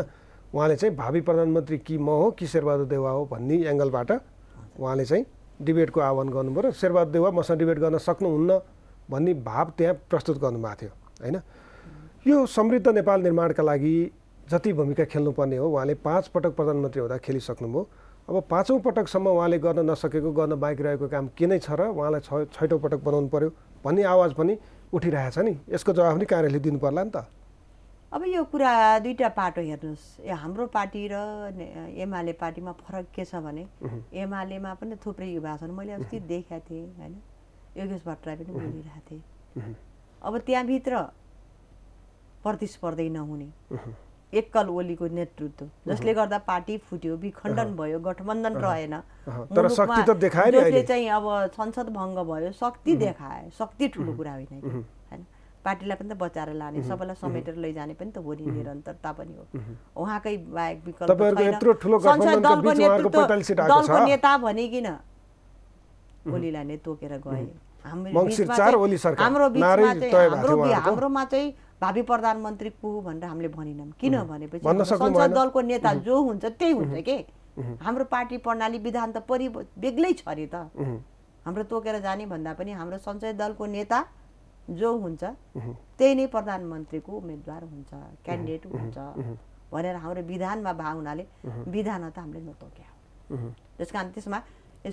उहाँले चाहिँ भावी प्रधानमन्त्री कि म हो कि शेरबहादुर देवा हो भन्ने एङ्गलबाट उहाँले चाहिँ डिबेटको आह्वान गर्नुभयो र शेरबहादुर देवा मसँग डिबेट गर्न सक्नुहुन्न भन्ने भाव त्यहाँ प्रस्तुत गर्नुभएको थियो होइन यो समृद्ध नेपाल निर्माणका लागि जति भूमिका खेल्नुपर्ने हो उहाँले पाँच पटक प्रधानमन्त्री हुँदा खेलिसक्नुभयो अब पाँचौँ पटकसम्म उहाँले गर्न नसकेको गर्न बाँकी रहेको काम के नै छ र उहाँलाई छ छैटौँ पटक बनाउनु पऱ्यो भन्ने आवाज पनि उठिरहेछ नि यसको जवाब नि दिनु पर्ला नि त अब यो कुरा दुईवटा पाटो हेर्नुहोस् हाम्रो पार्टी र एमाले पार्टीमा फरक के छ भने एमालेमा पनि थुप्रै युवा छन् मैले अस्ति देखेको थिएँ होइन योगेश भट्टराई पनि बोलिरहेको थिएँ अब त्यहाँभित्र प्रतिस्पर्धी नहुने एकल ओलीको नेतृत्व जसले गर्दा पार्टी फुट्यो विखण्डन भयो गठबन्धन रहेन तर शक्ति त जसले चाहिँ अब संसद भङ्ग भयो शक्ति देखाए शक्ति ठुलो कुरा होइन होइन पार्टीलाई पनि त बचाएर लाने सबैलाई समेटेर लैजाने पनि त हो नि निरन्तरता पनि हो उहाँकै बाहेक विकल्प संसद दलको नेतृत्व दलको नेता भनिकन ओलीलाई नै तोकेर गए हाम्रो हाम्रोमा चाहिँ भावी प्रधानमन्त्री को भनेर हामीले भनेनौँ किन भनेपछि संसद दलको नेता जो हुन्छ त्यही हुन्छ के हाम्रो पार्टी प्रणाली विधान त परि बेग्लै छ अरे त हाम्रो तोकेर जाने भन्दा पनि हाम्रो सञ्चय दलको नेता जो हुन्छ त्यही नै प्रधानमन्त्रीको उम्मेदवार हुन्छ क्यान्डिडेट हुन्छ भनेर हाम्रो विधानमा भा हुनाले विधान त हामीले नतोक्या त्यस कारण त्यसमा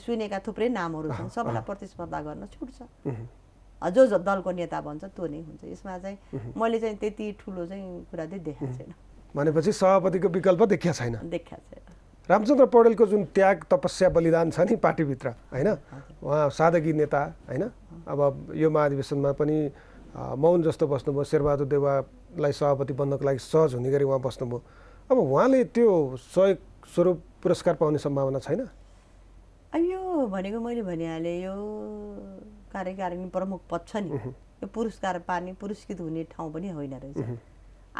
सुनेका थुप्रै नामहरू छन् सबैलाई प्रतिस्पर्धा गर्न छुट्छ जो दलको नेता भन्छ त्यो नै हुन्छ यसमा चाहिँ मैले चाहिँ त्यति ठुलो चाहिँ कुरा चाहिँ देखाएको छैन भनेपछि सभापतिको विकल्प देखिया छैन देखिया छैन रामचन्द्र पौडेलको जुन त्याग तपस्या बलिदान छ नि पार्टीभित्र होइन उहाँ सादगी नेता होइन अब यो महाधिवेशनमा पनि मौन जस्तो बस्नुभयो शेरबहादुर देवालाई सभापति बन्नको लागि सहज हुने गरी उहाँ बस्नुभयो अब उहाँले त्यो सहयोग स्वरूप पुरस्कार पाउने सम्भावना छैन यो भनेको मैले भनिहालेँ यो कार्यकारिणी प्रमुख पद छ नि यो पुरस्कार पार्ने पुरस्कृत हुने ठाउँ पनि होइन रहेछ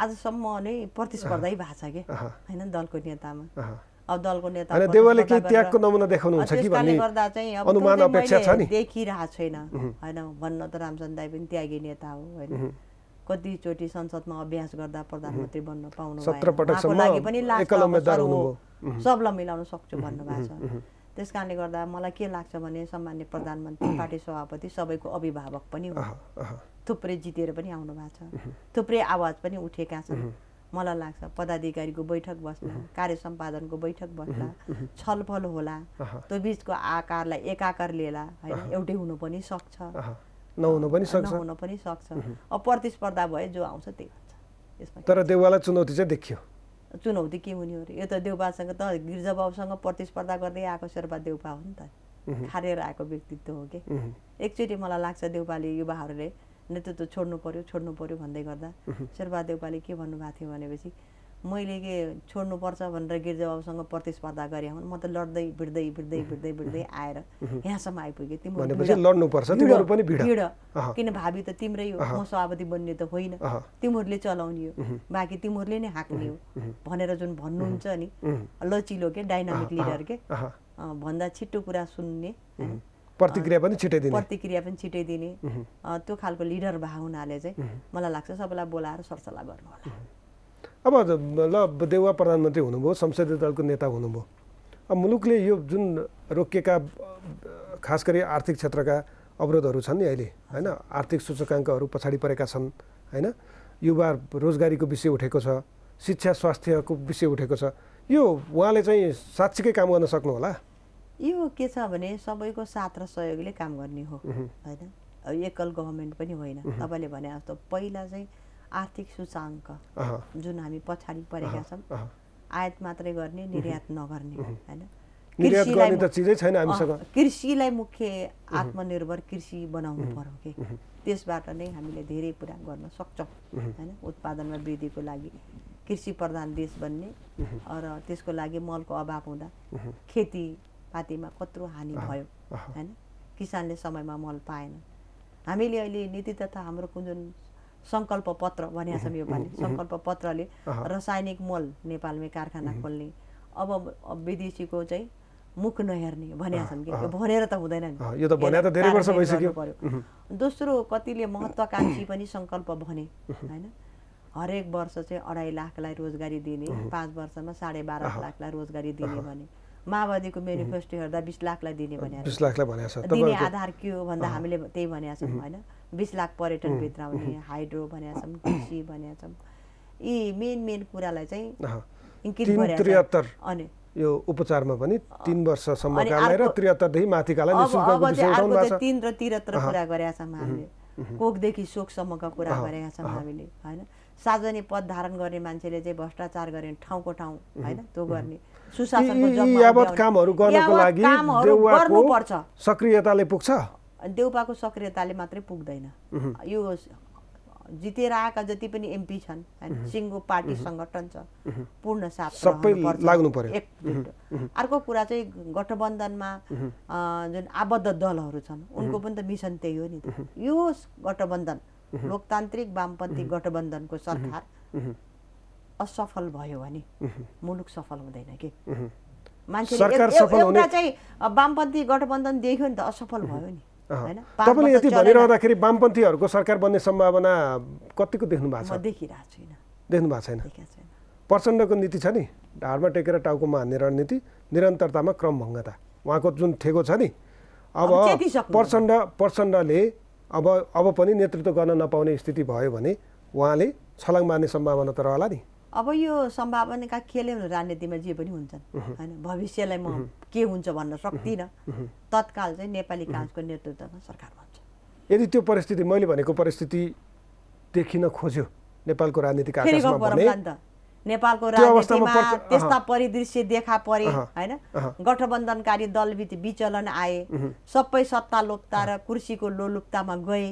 आजसम्म नै प्रतिस्पर्धै भएको छ कि होइन दलको नेतामा अब दलको नेता त्यसकारणले गर्दा चाहिँ अब देखिरहेको छैन होइन भन्न त रामचन्द्र दाई पनि त्यागी नेता हो होइन कतिचोटि संसदमा अभ्यास गर्दा प्रधानमन्त्री बन्न पाउनु लागि पनि लास्ट सबलाई मिलाउन सक्छु भन्नुभएको छ त्यस कारणले गर्दा मलाई के लाग्छ भने सामान्य प्रधानमन्त्री पार्टी सभापति सबैको अभिभावक पनि हो थुप्रै जितेर पनि आउनु भएको छ थुप्रै आवाज पनि उठेका छन् मलाई लाग्छ पदाधिकारीको बैठक बस्ला कार्य सम्पादनको बैठक बस्दा छलफल होला त्यो बिचको आकारलाई एकाकार लिएला होइन एउटै हुनु पनि सक्छ नहुनु पनि सक्छ नहुनु पनि सक्छ अब प्रतिस्पर्धा भए जो आउँछ त्यही हुन्छ तर देउवालाई चुनौती चाहिँ देखियो चुनौती के हुने हो अरे यो त देउपासँग त गिर्जाबाबुसँग प्रतिस्पर्धा गर्दै आएको शेर्पा देउपा हो नि त खारेर आएको व्यक्तित्व हो कि एकचोटि मलाई लाग्छ देउपाले युवाहरूले नेतृत्व छोड्नु पर्यो छोड्नु पर्यो भन्दै गर्दा शेर्पा देउपाले के भन्नुभएको थियो भनेपछि मैले के छोड्नुपर्छ भनेर गिर्जाबाबुसँग प्रतिस्पर्धा गरेँ हुन् म त लड्दै भिड्दै भिड्दै भिड्दै भिड्दै आएर यहाँसम्म आइपुगेँ तिमीहरू पनि भिड किन भावी त तिम्रै हो म सभापति बन्ने त होइन तिमीहरूले चलाउने हो बाँकी तिमीहरूले नै हाक्ने हो भनेर जुन भन्नुहुन्छ नि लचिलो के डाइनामिक लिडर के भन्दा छिट्टो कुरा सुन्ने प्रतिक्रिया पनि छिटै दिने प्रतिक्रिया पनि छिटै दिने त्यो खालको लिडर भएको हुनाले चाहिँ मलाई लाग्छ सबैलाई बोलाएर सरसल्लाह गर्नु होला अब ल देउवा प्रधानमन्त्री हुनुभयो संसदीय दलको नेता हुनुभयो अब मुलुकले यो जुन रोकिएका खास गरी आर्थिक क्षेत्रका अवरोधहरू छन् नि अहिले होइन आर्थिक सूचकाङ्कहरू पछाडि परेका छन् होइन युवा रोजगारीको विषय उठेको छ शिक्षा स्वास्थ्यको विषय उठेको छ यो उहाँले चाहिँ साँच्चीकै काम गर्न सक्नु होला यो के छ भने सबैको साथ र सहयोगले काम गर्ने हो होइन एकल गभर्मेन्ट पनि होइन तपाईँले भने जस्तो पहिला चाहिँ आर्थिक सूचाङ्क जुन हामी पछाडि परेका छौँ आयात मात्रै गर्ने निर्यात नगर्ने होइन कृषिलाई मुख्य आत्मनिर्भर कृषि बनाउनु पर्यो कि त्यसबाट नै हामीले धेरै कुरा गर्न सक्छौँ होइन उत्पादनमा वृद्धिको लागि कृषि प्रधान देश बन्ने र त्यसको लागि मलको अभाव हुँदा खेतीपातीमा कत्रो हानि भयो होइन किसानले समयमा मल पाएन हामीले अहिले नीति तथा हाम्रो कुन जुन सङ्कल्प पत्र भनेको यो योपालि सङ्कल्प पत्रले रासायनिक मल नेपालमै कारखाना खोल्ने अब विदेशीको चाहिँ मुख नहेर्ने भनेका छन् कि भनेर त हुँदैन नि यो त त धेरै वर्ष भइसक्यो दोस्रो कतिले महत्त्वाकाङ्क्षी पनि सङ्कल्प भने होइन हरेक वर्ष चाहिँ अढाई लाखलाई रोजगारी दिने पाँच वर्षमा साढे बाह्र लाखलाई रोजगारी दिने भने माओवादीको मेनिफेस्टो हेर्दा बिस लाखलाई दिने भने दिने आधार के हो भन्दा हामीले त्यही भनेका छौँ होइन बिस लाख पर्यटनभित्र आउने हाइड्रो भनेका छौँ कृषि भनेका छौँ यी मेन मेन कुरालाई चाहिँ अनि यो उपचारमा पनि तिन वर्षसम्म त्रिहत्तरदेखि माथिकालाई तिन र त्रिहत्तर कुरा गरेका छौँ हामीले कोखदेखि शोकसम्मका कुरा गरेका छौँ हामीले होइन सार्वजनिक पद धारण गर्ने मान्छेले चाहिँ भ्रष्टाचार गर्ने ठाउँको ठाउँ होइन त्यो गर्ने सुशासनको कामहरू गर्नको लागि सक्रियताले पुग्छ अनि देउपाको सक्रियताले मात्रै पुग्दैन यो जितेर आएका जति पनि एमपी छन् सिङ्गो पार्टी सङ्गठन छ पूर्ण साथ लाग्नु पर्यो अर्को कुरा चाहिँ गठबन्धनमा जुन आबद्ध दलहरू छन् उनको पनि त मिसन त्यही हो नि यो गठबन्धन लोकतान्त्रिक वामपन्थी गठबन्धनको सरकार असफल भयो भने मुलुक सफल हुँदैन कि मान्छेले एउटा चाहिँ वामपन्थी गठबन्धन देख्यो नि त असफल भयो नि तपाईँले यति भनिरहँदाखेरि वामपन्थीहरूको सरकार बन्ने सम्भावना कतिको देख्नु भएको छ देखिरहेको छैन देख्नु भएको छैन प्रचण्डको नीति छ नि ढाडमा टेकेर टाउकोमा हान्ने रणनीति निरन्तरतामा क्रमभङ्गता उहाँको जुन ठेको छ नि अब प्रचण्ड प्रचण्डले अब अब पनि नेतृत्व गर्न नपाउने स्थिति भयो भने उहाँले छलाङ मार्ने सम्भावना त रहला नि अब यो सम्भावनाका केले राजनीतिमा जे पनि हुन्छन् होइन भविष्यलाई म के हुन्छ भन्न सक्दिनँ तत्काल चाहिँ नेपाली काङ्ग्रेसको नेतृत्वमा सरकार भन्छ यदि त्यो परिस्थिति मैले भनेको परिस्थिति देखिन खोज्यो नेपालको राजनीतिक नेपालको राजनीतिमा त्यस्ता परिदृश्य देखा परे होइन गठबन्धनकारी दलबिच विचलन आए सबै सत्ता लोकता र कुर्सीको लोलुप्तामा गए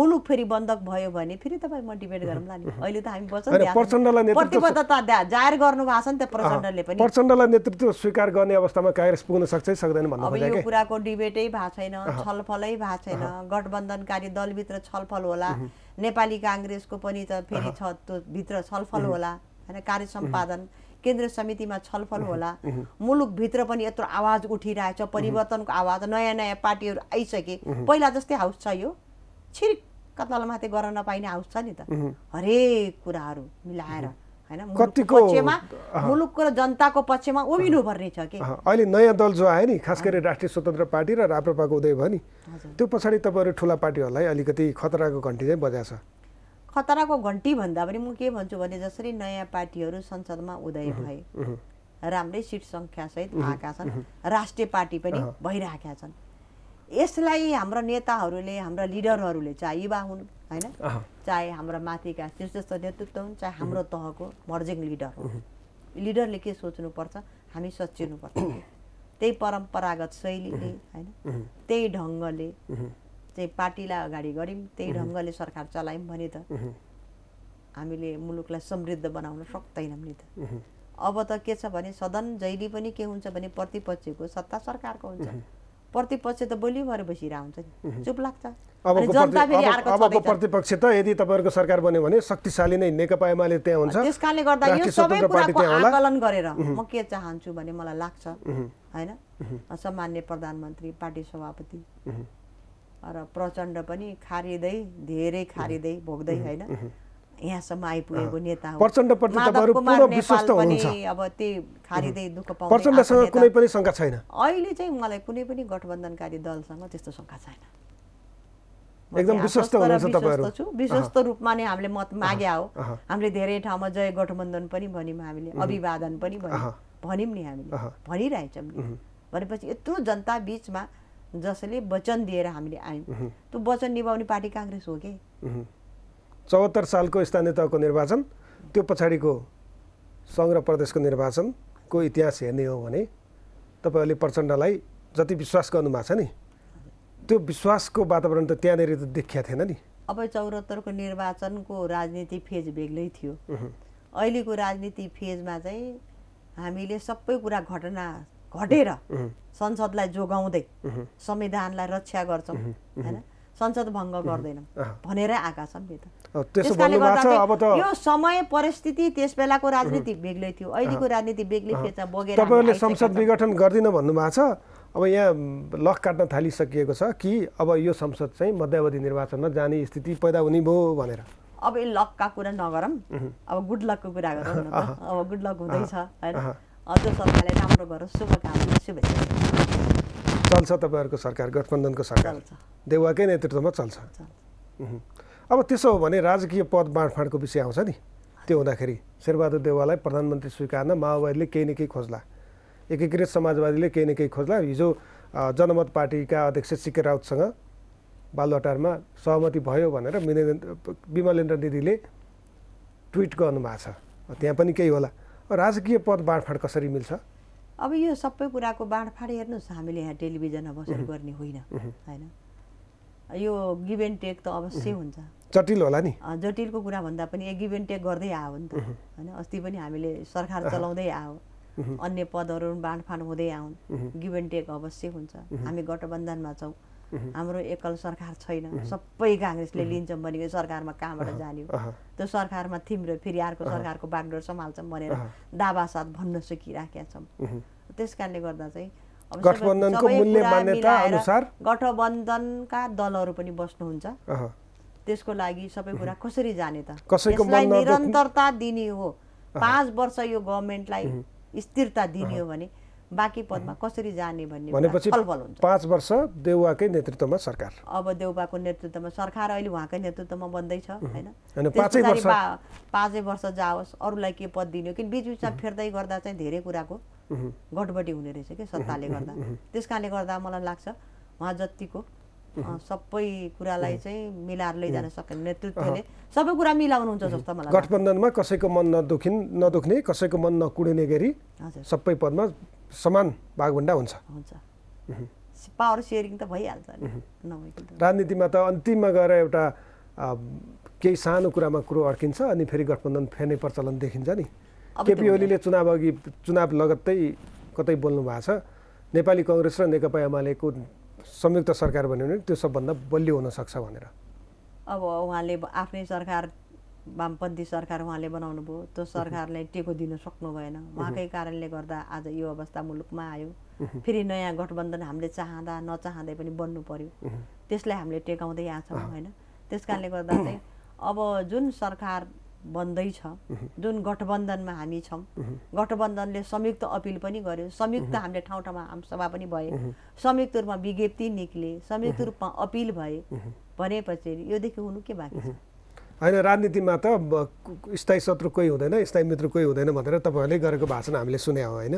मुलुक फेरि बन्धक भयो भने फेरि तपाईँ म डिबेट गरौँला नि अहिले त हामी प्रचण्डलाई प्रतिबद्धता जाहेर गर्नु भएको छ नि त प्रचण्डले पनि प्रचण्डलाई नेतृत्व स्वीकार गर्ने अवस्थामा काङ्ग्रेस पुग्न सक्छ सक्दैन अब यो कुराको डिबेटै भएको छैन छलफलै भएको छैन गठबन्धनकारी दलभित्र छलफल होला नेपाली काङ्ग्रेसको पनि त फेरि छ त्यो भित्र छलफल होला होइन कार्य सम्पादन केन्द्रीय समितिमा छलफल होला मुलुकभित्र पनि यत्रो आवाज उठिरहेछ परिवर्तनको आवाज नयाँ नयाँ पार्टीहरू आइसके पहिला जस्तै हाउस छ यो छिरिक कतलमाथि गर्न नपाइने हाउस छ नि त हरेक कुराहरू मिलाएर होइन पक्षमा मुलुकको र जनताको पक्षमा उभिनुपर्ने छ कि अहिले नयाँ दल जो आयो नि खास गरी राष्ट्रिय स्वतन्त्र पार्टी र राप्रपाको उदय भयो नि त्यो पछाडि तपाईँहरू ठुला पार्टीहरूलाई अलिकति खतराको घन्टी चाहिँ बजाएको छ खतराको घन्टी भन्दा पनि म के भन्छु भने जसरी नयाँ पार्टीहरू संसदमा उदय भए राम्रै सिट सङ्ख्यासहित आएका छन् राष्ट्रिय पार्टी पनि भइरहेका छन् यसलाई हाम्रो नेताहरूले हाम्रो लिडरहरूले चाहे युवा हुन् होइन चाहे हाम्रो माथिका शीर्षस्थ नेतृत्व हुन् चाहे हाम्रो तहको मर्जिङ लिडर हुन् लिडरले के सोच्नुपर्छ हामी सचिनुपर्छ त्यही परम्परागत शैलीले होइन त्यही ढङ्गले चाहिँ पार्टीलाई अगाडि गऱ्यौँ त्यही ढङ्गले सरकार चलायौँ भने त हामीले मुलुकलाई समृद्ध बनाउन सक्दैनौँ नि त अब त के छ भने सदन जहिले पनि के हुन्छ भने प्रतिपक्षको सत्ता सरकारको हुन्छ प्रतिपक्ष त भोलिभर बसिरहेको हुन्छ नि चुप लाग्छ अबको प्रतिपक्ष त यदि तपाईँहरूको सरकार बन्यो भने शक्तिशाली नै नेकपा एमाले त्यहाँ हुन्छ त्यस कारणले गर्दा यो सबै कुराको आकलन गरेर म के चाहन्छु भने मलाई लाग्छ होइन सामान्य प्रधानमन्त्री पार्टी सभापति र प्रचण्ड पनि खारिँदै धेरै खारिँदै भोग्दै होइन यहाँसम्म आइपुगेको नेता पनि अब त्यही खारिँदै दुःख पाउँछ कुनै पनि शङ्का छैन अहिले चाहिँ मलाई कुनै पनि गठबन्धनकारी दलसँग त्यस्तो शङ्का छैन एकदम विश्वस्त छु विश्वस्त रूपमा नै हामीले मत माग्या हो हामीले धेरै ठाउँमा जय गठबन्धन पनि भन्यौँ हामीले अभिवादन पनि भन्यौँ भन्यौँ नि हामीले भनिरहेछौँ नि भनेपछि यत्रो जनता बिचमा जसले वचन दिएर हामीले आयौँ त्यो वचन निभाउने पार्टी काङ्ग्रेस हो कि चौहत्तर सालको स्थानीय तहको निर्वाचन त्यो पछाडिको सङ्घ प्रदेशको निर्वाचनको इतिहास हेर्ने हो भने तपाईँहरूले प्रचण्डलाई जति विश्वास गर्नुभएको छ नि त्यो विश्वासको वातावरण त त्यहाँनिर त देखिया थिएन नि अब चौहत्तरको निर्वाचनको राजनीति फेज बेग्लै थियो अहिलेको राजनीति फेजमा चाहिँ हामीले सबै कुरा घटना घटेर संसदलाई जोगाउँदै संविधानलाई रक्षा गर्छौँ होइन संसद भङ्ग गर्दैनौँ भनेरै आएका छन् नि त यो समय परिस्थिति त्यस बेलाको राजनीति बेग्लै थियो अहिलेको राजनीति बेग्लै थिएछ बगेर तपाईँहरूले संसद विघटन गर्दिन भन्नुभएको छ अब यहाँ लक काट्न थालिसकिएको छ कि अब यो संसद चाहिँ मध्यावधि निर्वाचनमा जाने स्थिति पैदा हुने भयो भनेर अब यो लकका कुरा नगरौँ अब गुड लकको कुरा गरौँ अब गुड लक हुँदैछ होइन हजुर सरकारलाई राम्रो गरोस् शुभकामना शुभेच्छा चल्छ तपाईँहरूको सरकार गठबन्धनको सरकार देउवाकै नेतृत्वमा चल्छ अब त्यसो हो भने राजकीय पद बाँडफाँडको विषय आउँछ नि त्यो हुँदाखेरि शेरबहादुर देउवालाई प्रधानमन्त्री स्वीकार्न माओवादीले केही न केही खोज्ला एकीकृत समाजवादीले केही न केही खोज्ला हिजो जनमत पार्टीका अध्यक्ष सिके राउतसँग बालुवाटारमा सहमति भयो भनेर विमलेन्द्र दिदीले ट्विट गर्नुभएको छ त्यहाँ पनि केही होला राजकीय पद बाँडफाँड कसरी मिल्छ अब यो सबै कुराको बाँडफाँड हेर्नुहोस् हामीले यहाँ टेलिभिजनमा बसेर गर्ने होइन होइन यो गिभ एन्ड टेक त अवश्य हुन्छ जटिल होला नि जटिलको कुरा भन्दा पनि गिभ एन्ड टेक गर्दै आयो नि त होइन अस्ति पनि हामीले सरकार चलाउँदै आयो अन्य पदहरू बाँडफाँड हुँदै आउन् गिभ एन्ड टेक अवश्य हुन्छ हामी गठबन्धनमा छौँ हाम्रो एकल सरकार छैन सबै काङ्ग्रेसले लिन्छौँ भनेको सरकारमा कहाँबाट जाने हो त्यो सरकारमा थिम्रो फेरि अर्को सरकारको बागडोर सम्हाल्छौँ भनेर साथ भन्न सकिराखेका छौँ त्यस कारणले गर्दा चाहिँ गठबन्धनका दलहरू पनि बस्नुहुन्छ त्यसको लागि सबै कुरा कसरी जाने त यसलाई निरन्तरता दिने हो पाँच वर्ष यो गभर्मेन्टलाई स्थिरता दिने हो भने बाँकी पदमा कसरी जाने भन्ने भनेपछि पाँच वर्ष देउवाकै नेतृत्वमा सरकार अब देउवाको नेतृत्वमा सरकार अहिले उहाँकै नेतृत्वमा बन्दैछ होइन पाँचै वर्ष जाओस् अरूलाई के पद दिने किन बिच फेर्दै गर्दा चाहिँ धेरै कुराको घटबटी हुने रहेछ कि सत्ताले गर्दा त्यस कारणले गर्दा मलाई लाग्छ उहाँ जतिको सबै कुरालाई चाहिँ मिलाएर लैजान सक्ने नेतृत्वले सबै कुरा मिलाउनुहुन्छ जस्तो मलाई गठबन्धनमा कसैको मन नदुखिन नदुख्ने कसैको मन नकुडिने गरी सबै पदमा समान भागभन्डा हुन्छ हुन्छ पावर सेयरिङ त भइहाल्छ राजनीतिमा त अन्तिममा गएर एउटा केही सानो कुरामा कुरो अड्किन्छ अनि फेरि गठबन्धन फेर्ने प्रचलन देखिन्छ नि केपी ओलीले चुनाव अघि चुनाव लगत्तै कतै बोल्नु भएको छ नेपाली कङ्ग्रेस र नेकपा एमालेको संयुक्त सरकार बन्यो भने त्यो सबभन्दा बलियो हुनसक्छ भनेर अब उहाँले आफ्नै सरकार वामपन्थी सरकार उहाँले बनाउनु भयो त्यो सरकारलाई टेको दिन सक्नु भएन उहाँकै कारणले गर्दा आज यो अवस्था मुलुकमा आयो फेरि नयाँ गठबन्धन हामीले चाहँदा नचाहँदै पनि बन्नु पर्यो त्यसलाई हामीले टेकाउँदै आएछौँ होइन त्यस कारणले गर्दा चाहिँ [coughs] अब जुन सरकार बन्दैछ जुन गठबन्धनमा हामी छौँ गठबन्धनले संयुक्त अपिल पनि गर्यो संयुक्त हामीले ठाउँ ठाउँमा सभा पनि भए संयुक्त रूपमा विज्ञप्ति निक्ले संयुक्त रूपमा अपिल भए भनेपछि योदेखि हुनु के बाँकी छ होइन राजनीतिमा त स्थायी शत्रु कोही हुँदैन स्थायी मित्र कोही हुँदैन भनेर तपाईँहरूले गरेको भाषण हामीले सुन्या हो होइन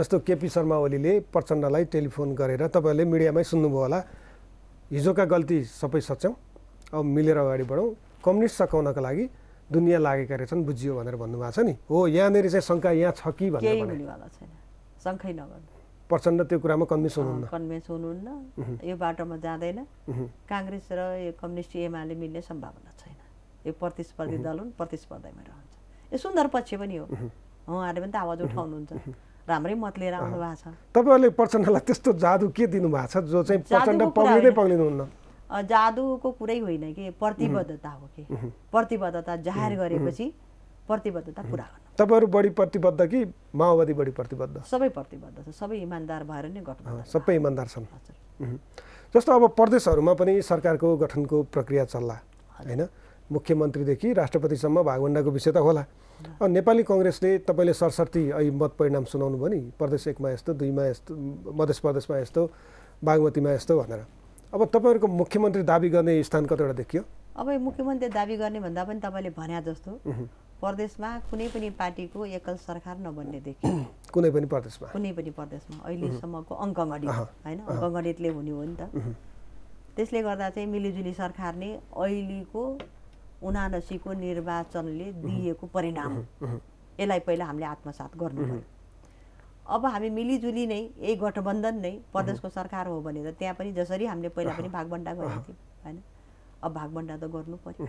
जस्तो केपी शर्मा ओलीले प्रचण्डलाई टेलिफोन गरेर तपाईँहरूले मिडियामै सुन्नुभयो होला हिजोका गल्ती सबै सच्याउँ अब मिलेर अगाडि बढौँ कम्युनिस्ट सकाउनका लागि दुनियाँ लागेका रहेछन् बुझियो भनेर भन्नुभएको छ नि हो यहाँनिर चाहिँ शङ्का यहाँ छ कि भन्नेवाला छैन शङ्खै नगर्नु प्रचण्ड त्यो कुरामा कन्भिन्स हुनुहुन्न कन्भिन्स हुनुहुन्न यो बाटोमा जाँदैन काङ्ग्रेस र यो कम्युनिस्ट एमाले मिल्ने सम्भावना छैन यो प्रतिस्पर्धी दल हुन् प्रतिस्पर्धामा रहन्छ यो सुन्दर पक्ष पनि हो उहाँहरूले पनि त आवाज उठाउनुहुन्छ राम्रै मत लिएर आउनु भएको छ तपाईँहरूले प्रचण्डलाई त्यस्तो जादु के दिनुभएको छ जो चाहिँ प्रचण्ड पग्लिँदै पग्लिनुहुन्न जादुको कुरै होइन कि प्रतिबद्धता हो कि प्रतिबद्धता जाहेर गरेपछि प्रतिबद्धता पुरा गर्नु तपाईँहरू बढी प्रतिबद्ध कि माओवादी बढी प्रतिबद्ध सबै प्रतिबद्ध छ सबै इमान्दार भएर नै गठन सबै इमान्दार छन् जस्तो अब प्रदेशहरूमा पनि सरकारको गठनको प्रक्रिया चल्ला होइन मुख्यमन्त्रीदेखि राष्ट्रपतिसम्म भागभन्डाको विषय त होला नेपाली कङ्ग्रेसले तपाईँले सरसर्ती अहिले मत परिणाम सुनाउनु भयो नि प्रदेश एकमा यस्तो दुईमा यस्तो मध्य प्रदेशमा यस्तो बागमतीमा यस्तो भनेर अब तपाईँहरूको मुख्यमन्त्री दावी गर्ने स्थान कतिवटा देखियो अब मुख्यमन्त्री दावी गर्ने भन्दा पनि तपाईँले भने जस्तो प्रदेशमा कुनै पनि पार्टीको एकल सरकार नबन्ने देखियो [coughs] कुनै पनि प्रदेशमा कुनै पनि प्रदेशमा अहिलेसम्मको अङ्कगणित होइन अङ्कगणितले हुने हो नि त त्यसले गर्दा चाहिँ मिलिजुली सरकारले अहिलेको उनासीको निर्वाचनले दिएको परिणाम यसलाई पहिला हामीले आत्मसात गर्नु पर्यो अब हामी मिलिजुली नै यही गठबन्धन नै प्रदेशको सरकार हो भनेर त्यहाँ पनि जसरी हामीले पहिला पनि भागभन्डा गरेको थियौँ होइन अब भागभन्डा त गर्नु पर्यो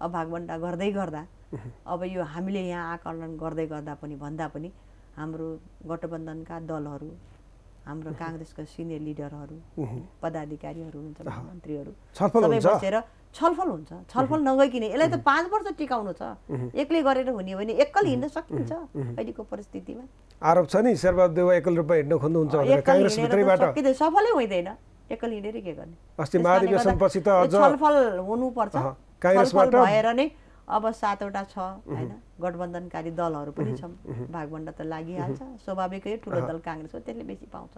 अब भागबन्डा गर्दै गर्दा अब यो हामीले यहाँ आकलन गर्दै गर्दा पनि भन्दा पनि हाम्रो गठबन्धनका दलहरू हाम्रो काङ्ग्रेसका सिनियर लिडरहरू पदाधिकारीहरू हुन्छ मन्त्रीहरू सबै बसेर छलफल हुन्छ छलफल नगइकन यसलाई त पाँच वर्ष टिकाउनु छ एक्लै गरेर हुने भने एकल हिँड्न सकिन्छ अहिलेको परिस्थितिमा आरोप छ नि शेरबहादुर एकल रूपमा हिँड्न खोज्नुहुन्छ सफलै हुँदैन एकल हिँडेर के गर्ने अस्ति महाधिवेशनपछि त छलफल हुनुपर्छ छलफल भएर नै अब सातवटा छ होइन गठबन्धनकारी दलहरू पनि छन् भागभन्डा त लागिहाल्छ स्वाभाविकै ठुलो दल काङ्ग्रेस हो त्यसले बेसी पाउँछ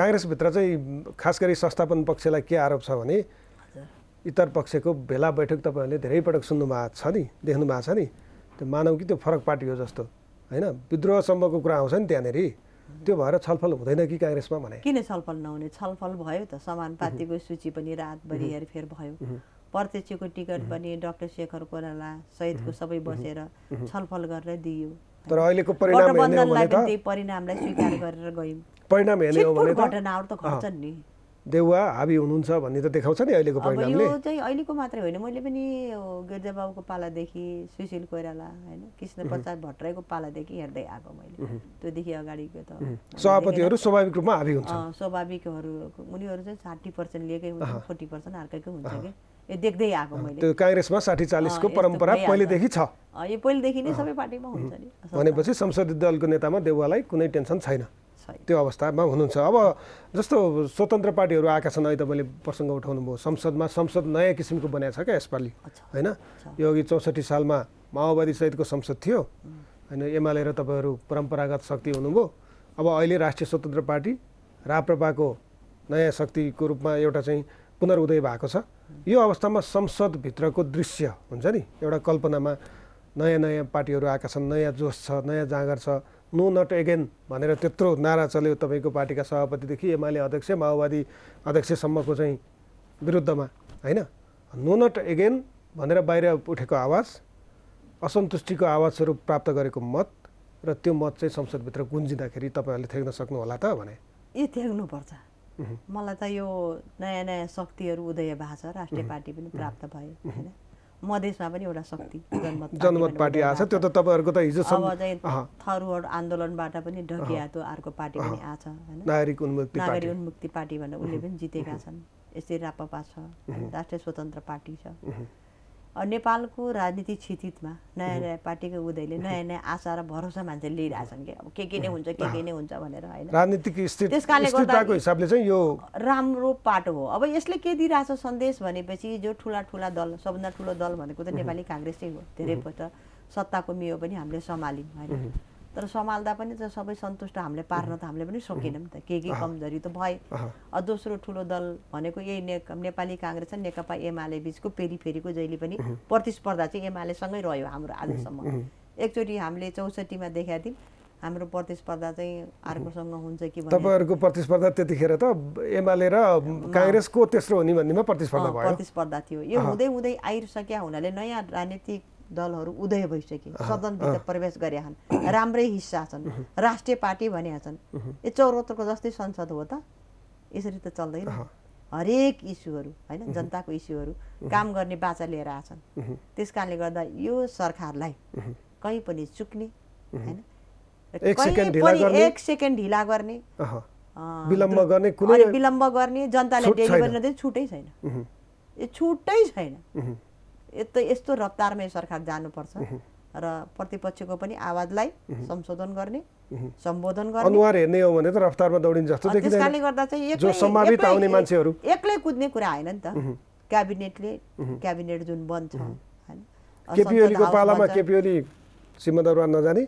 काङ्ग्रेसभित्र चाहिँ खास गरी संस्थापन पक्षलाई के आरोप छ भने इतर पक्षको भेला बैठक तपाईँहरूले धेरै पटक सुन्नु भएको छ नि देख्नु भएको छ नि त्यो मानव कि त्यो फरक पार्टी हो जस्तो होइन विद्रोहसम्मको कुरा आउँछ नि त्यहाँनिर त्यो भएर छलफल हुँदैन कि काङ्ग्रेसमा भने किन छलफल नहुने छलफल भयो त समान पार्टीको सूची पनि रातभरि हेरफेर भयो प्रत्यक्षको टिकट पनि डाक्टर शेखर कोराला सहितको सबै बसेर छलफल गरेर दियो तर अहिलेको परिणामलाई परिणामलाई स्वीकार गरेर गयौँ परिणाम हेर्ने हो भने घटनाहरू त घट्छन् नि देउवा हाबी हुनुहुन्छ भन्ने त देखाउँछ नि अहिलेको परिणामले यो चाहिँ अहिलेको मात्रै होइन मैले पनि गिर्जाबाबुको पालादेखि सुशील कोइराला होइन कृष्ण प्रसाद भट्टराईको पालादेखि हेर्दै आएको मैले त्योदेखि अगाडिको त सभापतिहरू स्वाभाविक रूपमा हाबी हुन्छ स्वाभाविकहरू उनीहरू चाहिँ साठी पर्सेन्ट लिएकै हुन्छ फोर्टी पर्सेन्ट अर्कैकै हुन्छ कि देख्दै आएको मैले त्यो काङ्ग्रेसमा साठी चालिसको परम्परा पहिलेदेखि छ यो पहिलेदेखि नै सबै पार्टीमा हुन्छ नि भनेपछि संसदीय दलको नेतामा देउवालाई कुनै टेन्सन छैन त्यो अवस्थामा हुनुहुन्छ अब जस्तो स्वतन्त्र पार्टीहरू आएका छन् अहिले तपाईँले प्रसङ्ग उठाउनुभयो संसदमा संसद नयाँ किसिमको बनाएको छ क्या यसपालि होइन यो अघि चौसठी सालमा माओवादी सहितको संसद थियो होइन एमाले र तपाईँहरू परम्परागत शक्ति हुनुभयो अब अहिले राष्ट्रिय स्वतन्त्र पार्टी राप्रपाको नयाँ शक्तिको रूपमा एउटा चाहिँ पुनरुदय भएको छ यो अवस्थामा संसदभित्रको दृश्य हुन्छ नि एउटा कल्पनामा नयाँ नयाँ पार्टीहरू आएका छन् नयाँ जोस छ नयाँ जाँगर छ नो नट एगेन भनेर त्यत्रो नारा चल्यो तपाईँको पार्टीका सभापतिदेखि एमाले अध्यक्ष माओवादी अध्यक्षसम्मको चाहिँ विरुद्धमा होइन नो नट एगेन भनेर बाहिर उठेको आवाज असन्तुष्टिको आवाजहरू प्राप्त गरेको मत र त्यो मत चाहिँ संसदभित्र गुन्जिँदाखेरि तपाईँहरूले थ्याक्न सक्नुहोला त भने ए थ्याक्नुपर्छ मलाई त यो नयाँ नयाँ शक्तिहरू उदय भएको छ राष्ट्रिय पार्टी पनि प्राप्त भयो होइन मधेसमा पनि एउटा शक्ति जनमत पार्टी आएको त्यो त तपाईँहरूको त हिजो अब चाहिँ आन्दोलनबाट पनि ढकिया त्यो अर्को पार्टी पनि आएको छ नागरिक उन्मुक्ति नागरिक उन्मुक्ति पार्टी भनेर उसले पनि जितेका छन् यस्तै रापपा छ राष्ट्रिय स्वतन्त्र पार्टी छ नेपालको राजनीति क्षितितमा नयाँ नयाँ पार्टीको उदयले नयाँ नयाँ आशा र भरोसा मान्छे लिइरहेछन् कि अब के के नै हुन्छ के के नै हुन्छ भनेर होइन राजनीतिक त्यस कारणले गर्दा हिसाबले चाहिँ यो राम्रो पाटो हो अब यसले के दिइरहेछ सन्देश भनेपछि जो ठुला ठुला दल सबभन्दा ठुलो दल भनेको त नेपाली काङ्ग्रेसै हो धेरै सत्ताको मेयो पनि हामीले सम्हाल्यौँ होइन तर सम्हाल्दा पनि त सबै सन्तुष्ट हामीले पार्न त हामीले पनि सकेनौँ नि त के के कमजोरी त भए दोस्रो ठुलो दल भनेको यही नेक नेपाली काङ्ग्रेस र नेकपा एमाले बिचको फेरि फेरिको जहिले पनि प्रतिस्पर्धा चाहिँ एमालेसँगै रह्यो हाम्रो आजसम्म एकचोटि हामीले चौसठीमा देखाएको थियौँ हाम्रो प्रतिस्पर्धा चाहिँ अर्कोसँग हुन्छ कि तपाईँहरूको प्रतिस्पर्धा त्यतिखेर त एमाले र काङ्ग्रेसको तेस्रो हुने भन्नेमा प्रतिस्पर्धा प्रतिस्पर्धा थियो यो हुँदै हुँदै आइसकेका हुनाले नयाँ राजनीतिक दलहरू उदय भइसके सदनभित्र प्रवेश गरे छन् राम्रै हिस्सा छन् राष्ट्रिय पार्टी भनेका छन् यो चौरात्तरको जस्तै संसद हो त यसरी त चल्दैन हरेक इस्युहरू होइन जनताको इस्युहरू काम गर्ने बाचा लिएर आएछन् त्यस कारणले गर्दा यो सरकारलाई कहीँ पनि चुक्ने होइन एक सेकेन्ड ढिला गर्ने विलम्ब गर्ने विलम्ब गर्ने जनताले डेलिभरी नदिने छुटै छैन यो छुट्टै छैन त यस्तो रफ्तारमा यो सरकार जानुपर्छ र प्रतिपक्षको पनि आवाजलाई संशोधन गर्ने सम्बोधन गर्ने अनुहार हेर्ने हो भने त रफ्तारमा दौडिन्छ जस्तो देखिन्छ त्यसकारणले गर्दा चाहिँ जो सम्भावित आउने मान्छेहरू एक्लै कुद्ने कुरा होइन नि त क्याबिनेटले क्याबिनेट जुन बन्छ हैन केपिओलीको पालामा केपिओली सीमा दरबार नजाने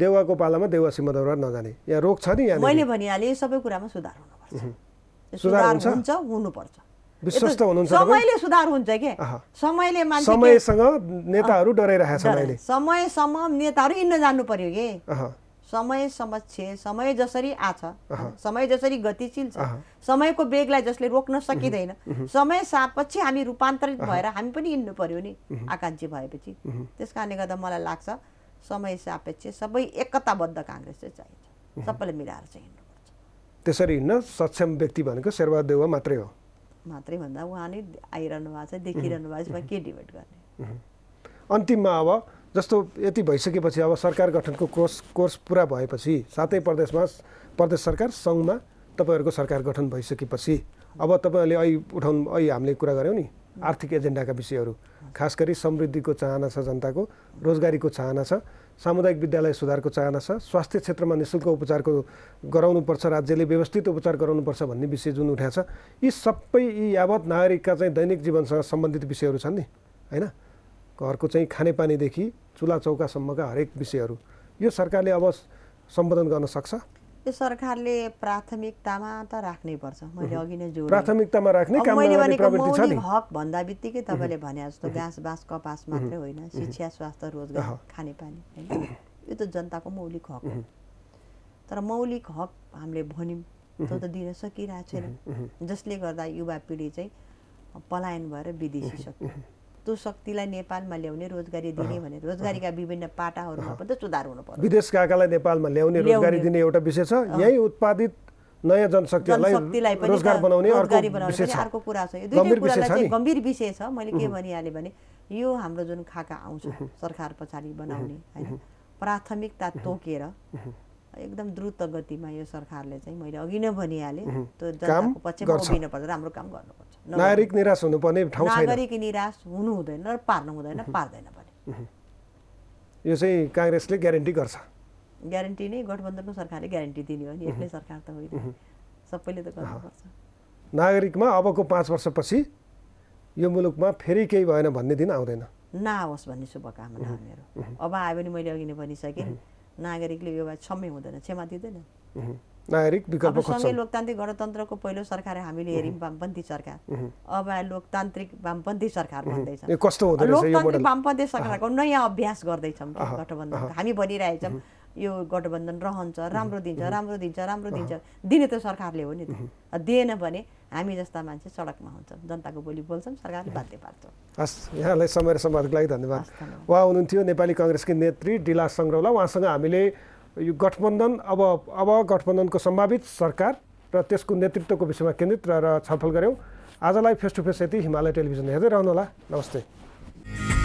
देउवाको पालामा देउवा सीमा नजाने यहाँ रोग छ नि यहाँ मैले भनिहालेँ सबै कुरामा सुधार हुनुपर्छ सुधार हुन्छ हुनुपर्छ विश्वस्त हुनुहुन्छ समयले सुधार हुन्छ के समयले समयसँग नेताहरू डराइरहेको छ अहिले समयसम्म नेताहरू हिँड्न जानु पर्यो कि समय समक्ष समय जसरी आछ समय जसरी गतिशील छ समयको बेगलाई जसले रोक्न सकिँदैन समय सापक्ष हामी रूपान्तरित भएर हामी पनि हिँड्नु पर्यो नि आकाङ्क्षी भएपछि त्यस कारणले गर्दा मलाई लाग्छ समय सापेक्ष सबै एकताबद्ध काङ्ग्रेस चाहिँ चाहिन्छ सबैले मिलाएर चाहिँ हिँड्नुपर्छ त्यसरी हिँड्न सक्षम व्यक्ति भनेको शेरबहादेव मात्रै हो मात्रै भन्दा उहाँ नै आइरहनु भएको छ देखिरहनु भएको छ के डिबेट गर्ने अन्तिममा अब जस्तो यति भइसकेपछि अब सरकार गठनको कोर्स कोर्स पुरा भएपछि सातै प्रदेशमा प्रदेश सरकार सङ्घमा तपाईँहरूको सरकार गठन भइसकेपछि अब तपाईँहरूले अहि उठाउनु अहिले हामीले कुरा गऱ्यौँ नि आर्थिक एजेन्डाका विषयहरू खास गरी समृद्धिको चाहना छ जनताको रोजगारीको चाहना छ सामुदायिक विद्यालय सुधारको चाहना छ स्वास्थ्य क्षेत्रमा नि शुल्क उपचारको गराउनुपर्छ राज्यले व्यवस्थित उपचार गराउनुपर्छ भन्ने विषय जुन उठाएको छ यी सबै यी यावत नागरिकका चाहिँ दैनिक जीवनसँग सम्बन्धित विषयहरू छन् नि होइन घरको चाहिँ खानेपानीदेखि चुला चौकासम्मका हरेक विषयहरू यो सरकारले अब सम्बोधन गर्न सक्छ यो सरकारले प्राथमिकतामा त राख्नै पर्छ मैले अघि नै जोडेँ प्राथमिकतामा राख्ने मैले भनेको मौलिक हक भन्दा बित्तिकै तपाईँले भने जस्तो घाँस बाँस कपास मात्रै होइन शिक्षा स्वास्थ्य रोजगार खानेपानी होइन यो त जनताको मौलिक हक हो तर मौलिक हक हामीले भन्यौँ त्यो त दिन सकिरहेको छैन जसले गर्दा युवा पिँढी चाहिँ पलायन भएर विदेशी सक्यो त्यो शक्तिलाई नेपालमा ल्याउने रोजगारी दिने भने रोजगारीका विभिन्न पाटाहरूमा पनि त सुधार हुनु पर्छ विदेश गएकालाई नेपालमा ल्याउने रोजगारी दिने एउटा विषय छ यहीँ उत्पादित नयाँ जनशक्तिलाई रोजगार बनाउने अर्को कुरा छ यो दुईवटै चाहिँ गम्भीर विषय छ मैले के भनिहालेँ भने यो हाम्रो जुन खाका आउँछ सरकार पछाडि बनाउने होइन प्राथमिकता तोकेर एकदम द्रुत गतिमा यो सरकारले चाहिँ मैले अघि नै भनिहालेँ त्यो जनताको पक्षमा राम्रो काम गर्नुपर्छ नागरिक निराश हुनुपर्ने ठाउँ नागरिक निराश हुनु हुँदैन र पार्नु हुँदैन पार्दैन पनि यो चाहिँ काङ्ग्रेसले ग्यारेन्टी गर्छ ग्यारेन्टी नै गठबन्धनको सरकारले ग्यारेन्टी दिने हो नि एक्लै सरकार त होइन सबैले त गर्नुपर्छ नागरिकमा अबको पाँच वर्षपछि यो मुलुकमा फेरि केही भएन भन्ने दिन आउँदैन नआओस् भन्ने शुभकामना मेरो अब आयो भने मैले अघि नै भनिसकेँ नागरिकले यो क्षम्य हुँदैन क्षमा दिँदैन नागरिक विकल्प सँगै लोकतान्त्रिक गणतन्त्रको पहिलो सरकार हामीले हेऱ्यौँ वामपन्थी सरकार अब लोकतान्त्रिक वामपन्थी सरकार भन्दैछ लोकतान्त्रिक वामपन्थी सरकारको नयाँ अभ्यास गर्दैछौँ गठबन्धन हामी भनिरहेछौँ यो गठबन्धन रहन्छ राम्रो दिन्छ राम्रो दिन्छ राम्रो दिन्छ दिने त सरकारले हो नि त दिएन भने हामी जस्ता मान्छे सडकमा हुन्छ जनताको बोली बोल्छौँ सरकारले बाध्य पार्छौँ हस् यहाँलाई समय र सम्वादको लागि धन्यवाद उहाँ हुनुहुन्थ्यो नेपाली कङ्ग्रेसकी नेत्री डिला सङ्ग्रौला उहाँसँग हामीले यो गठबन्धन अब अब गठबन्धनको सम्भावित सरकार र त्यसको नेतृत्वको विषयमा केन्द्रित रहेर छलफल गऱ्यौँ आजलाई फेस टु फेस यति हिमालय टेलिभिजन हेर्दै रहनुहोला नमस्ते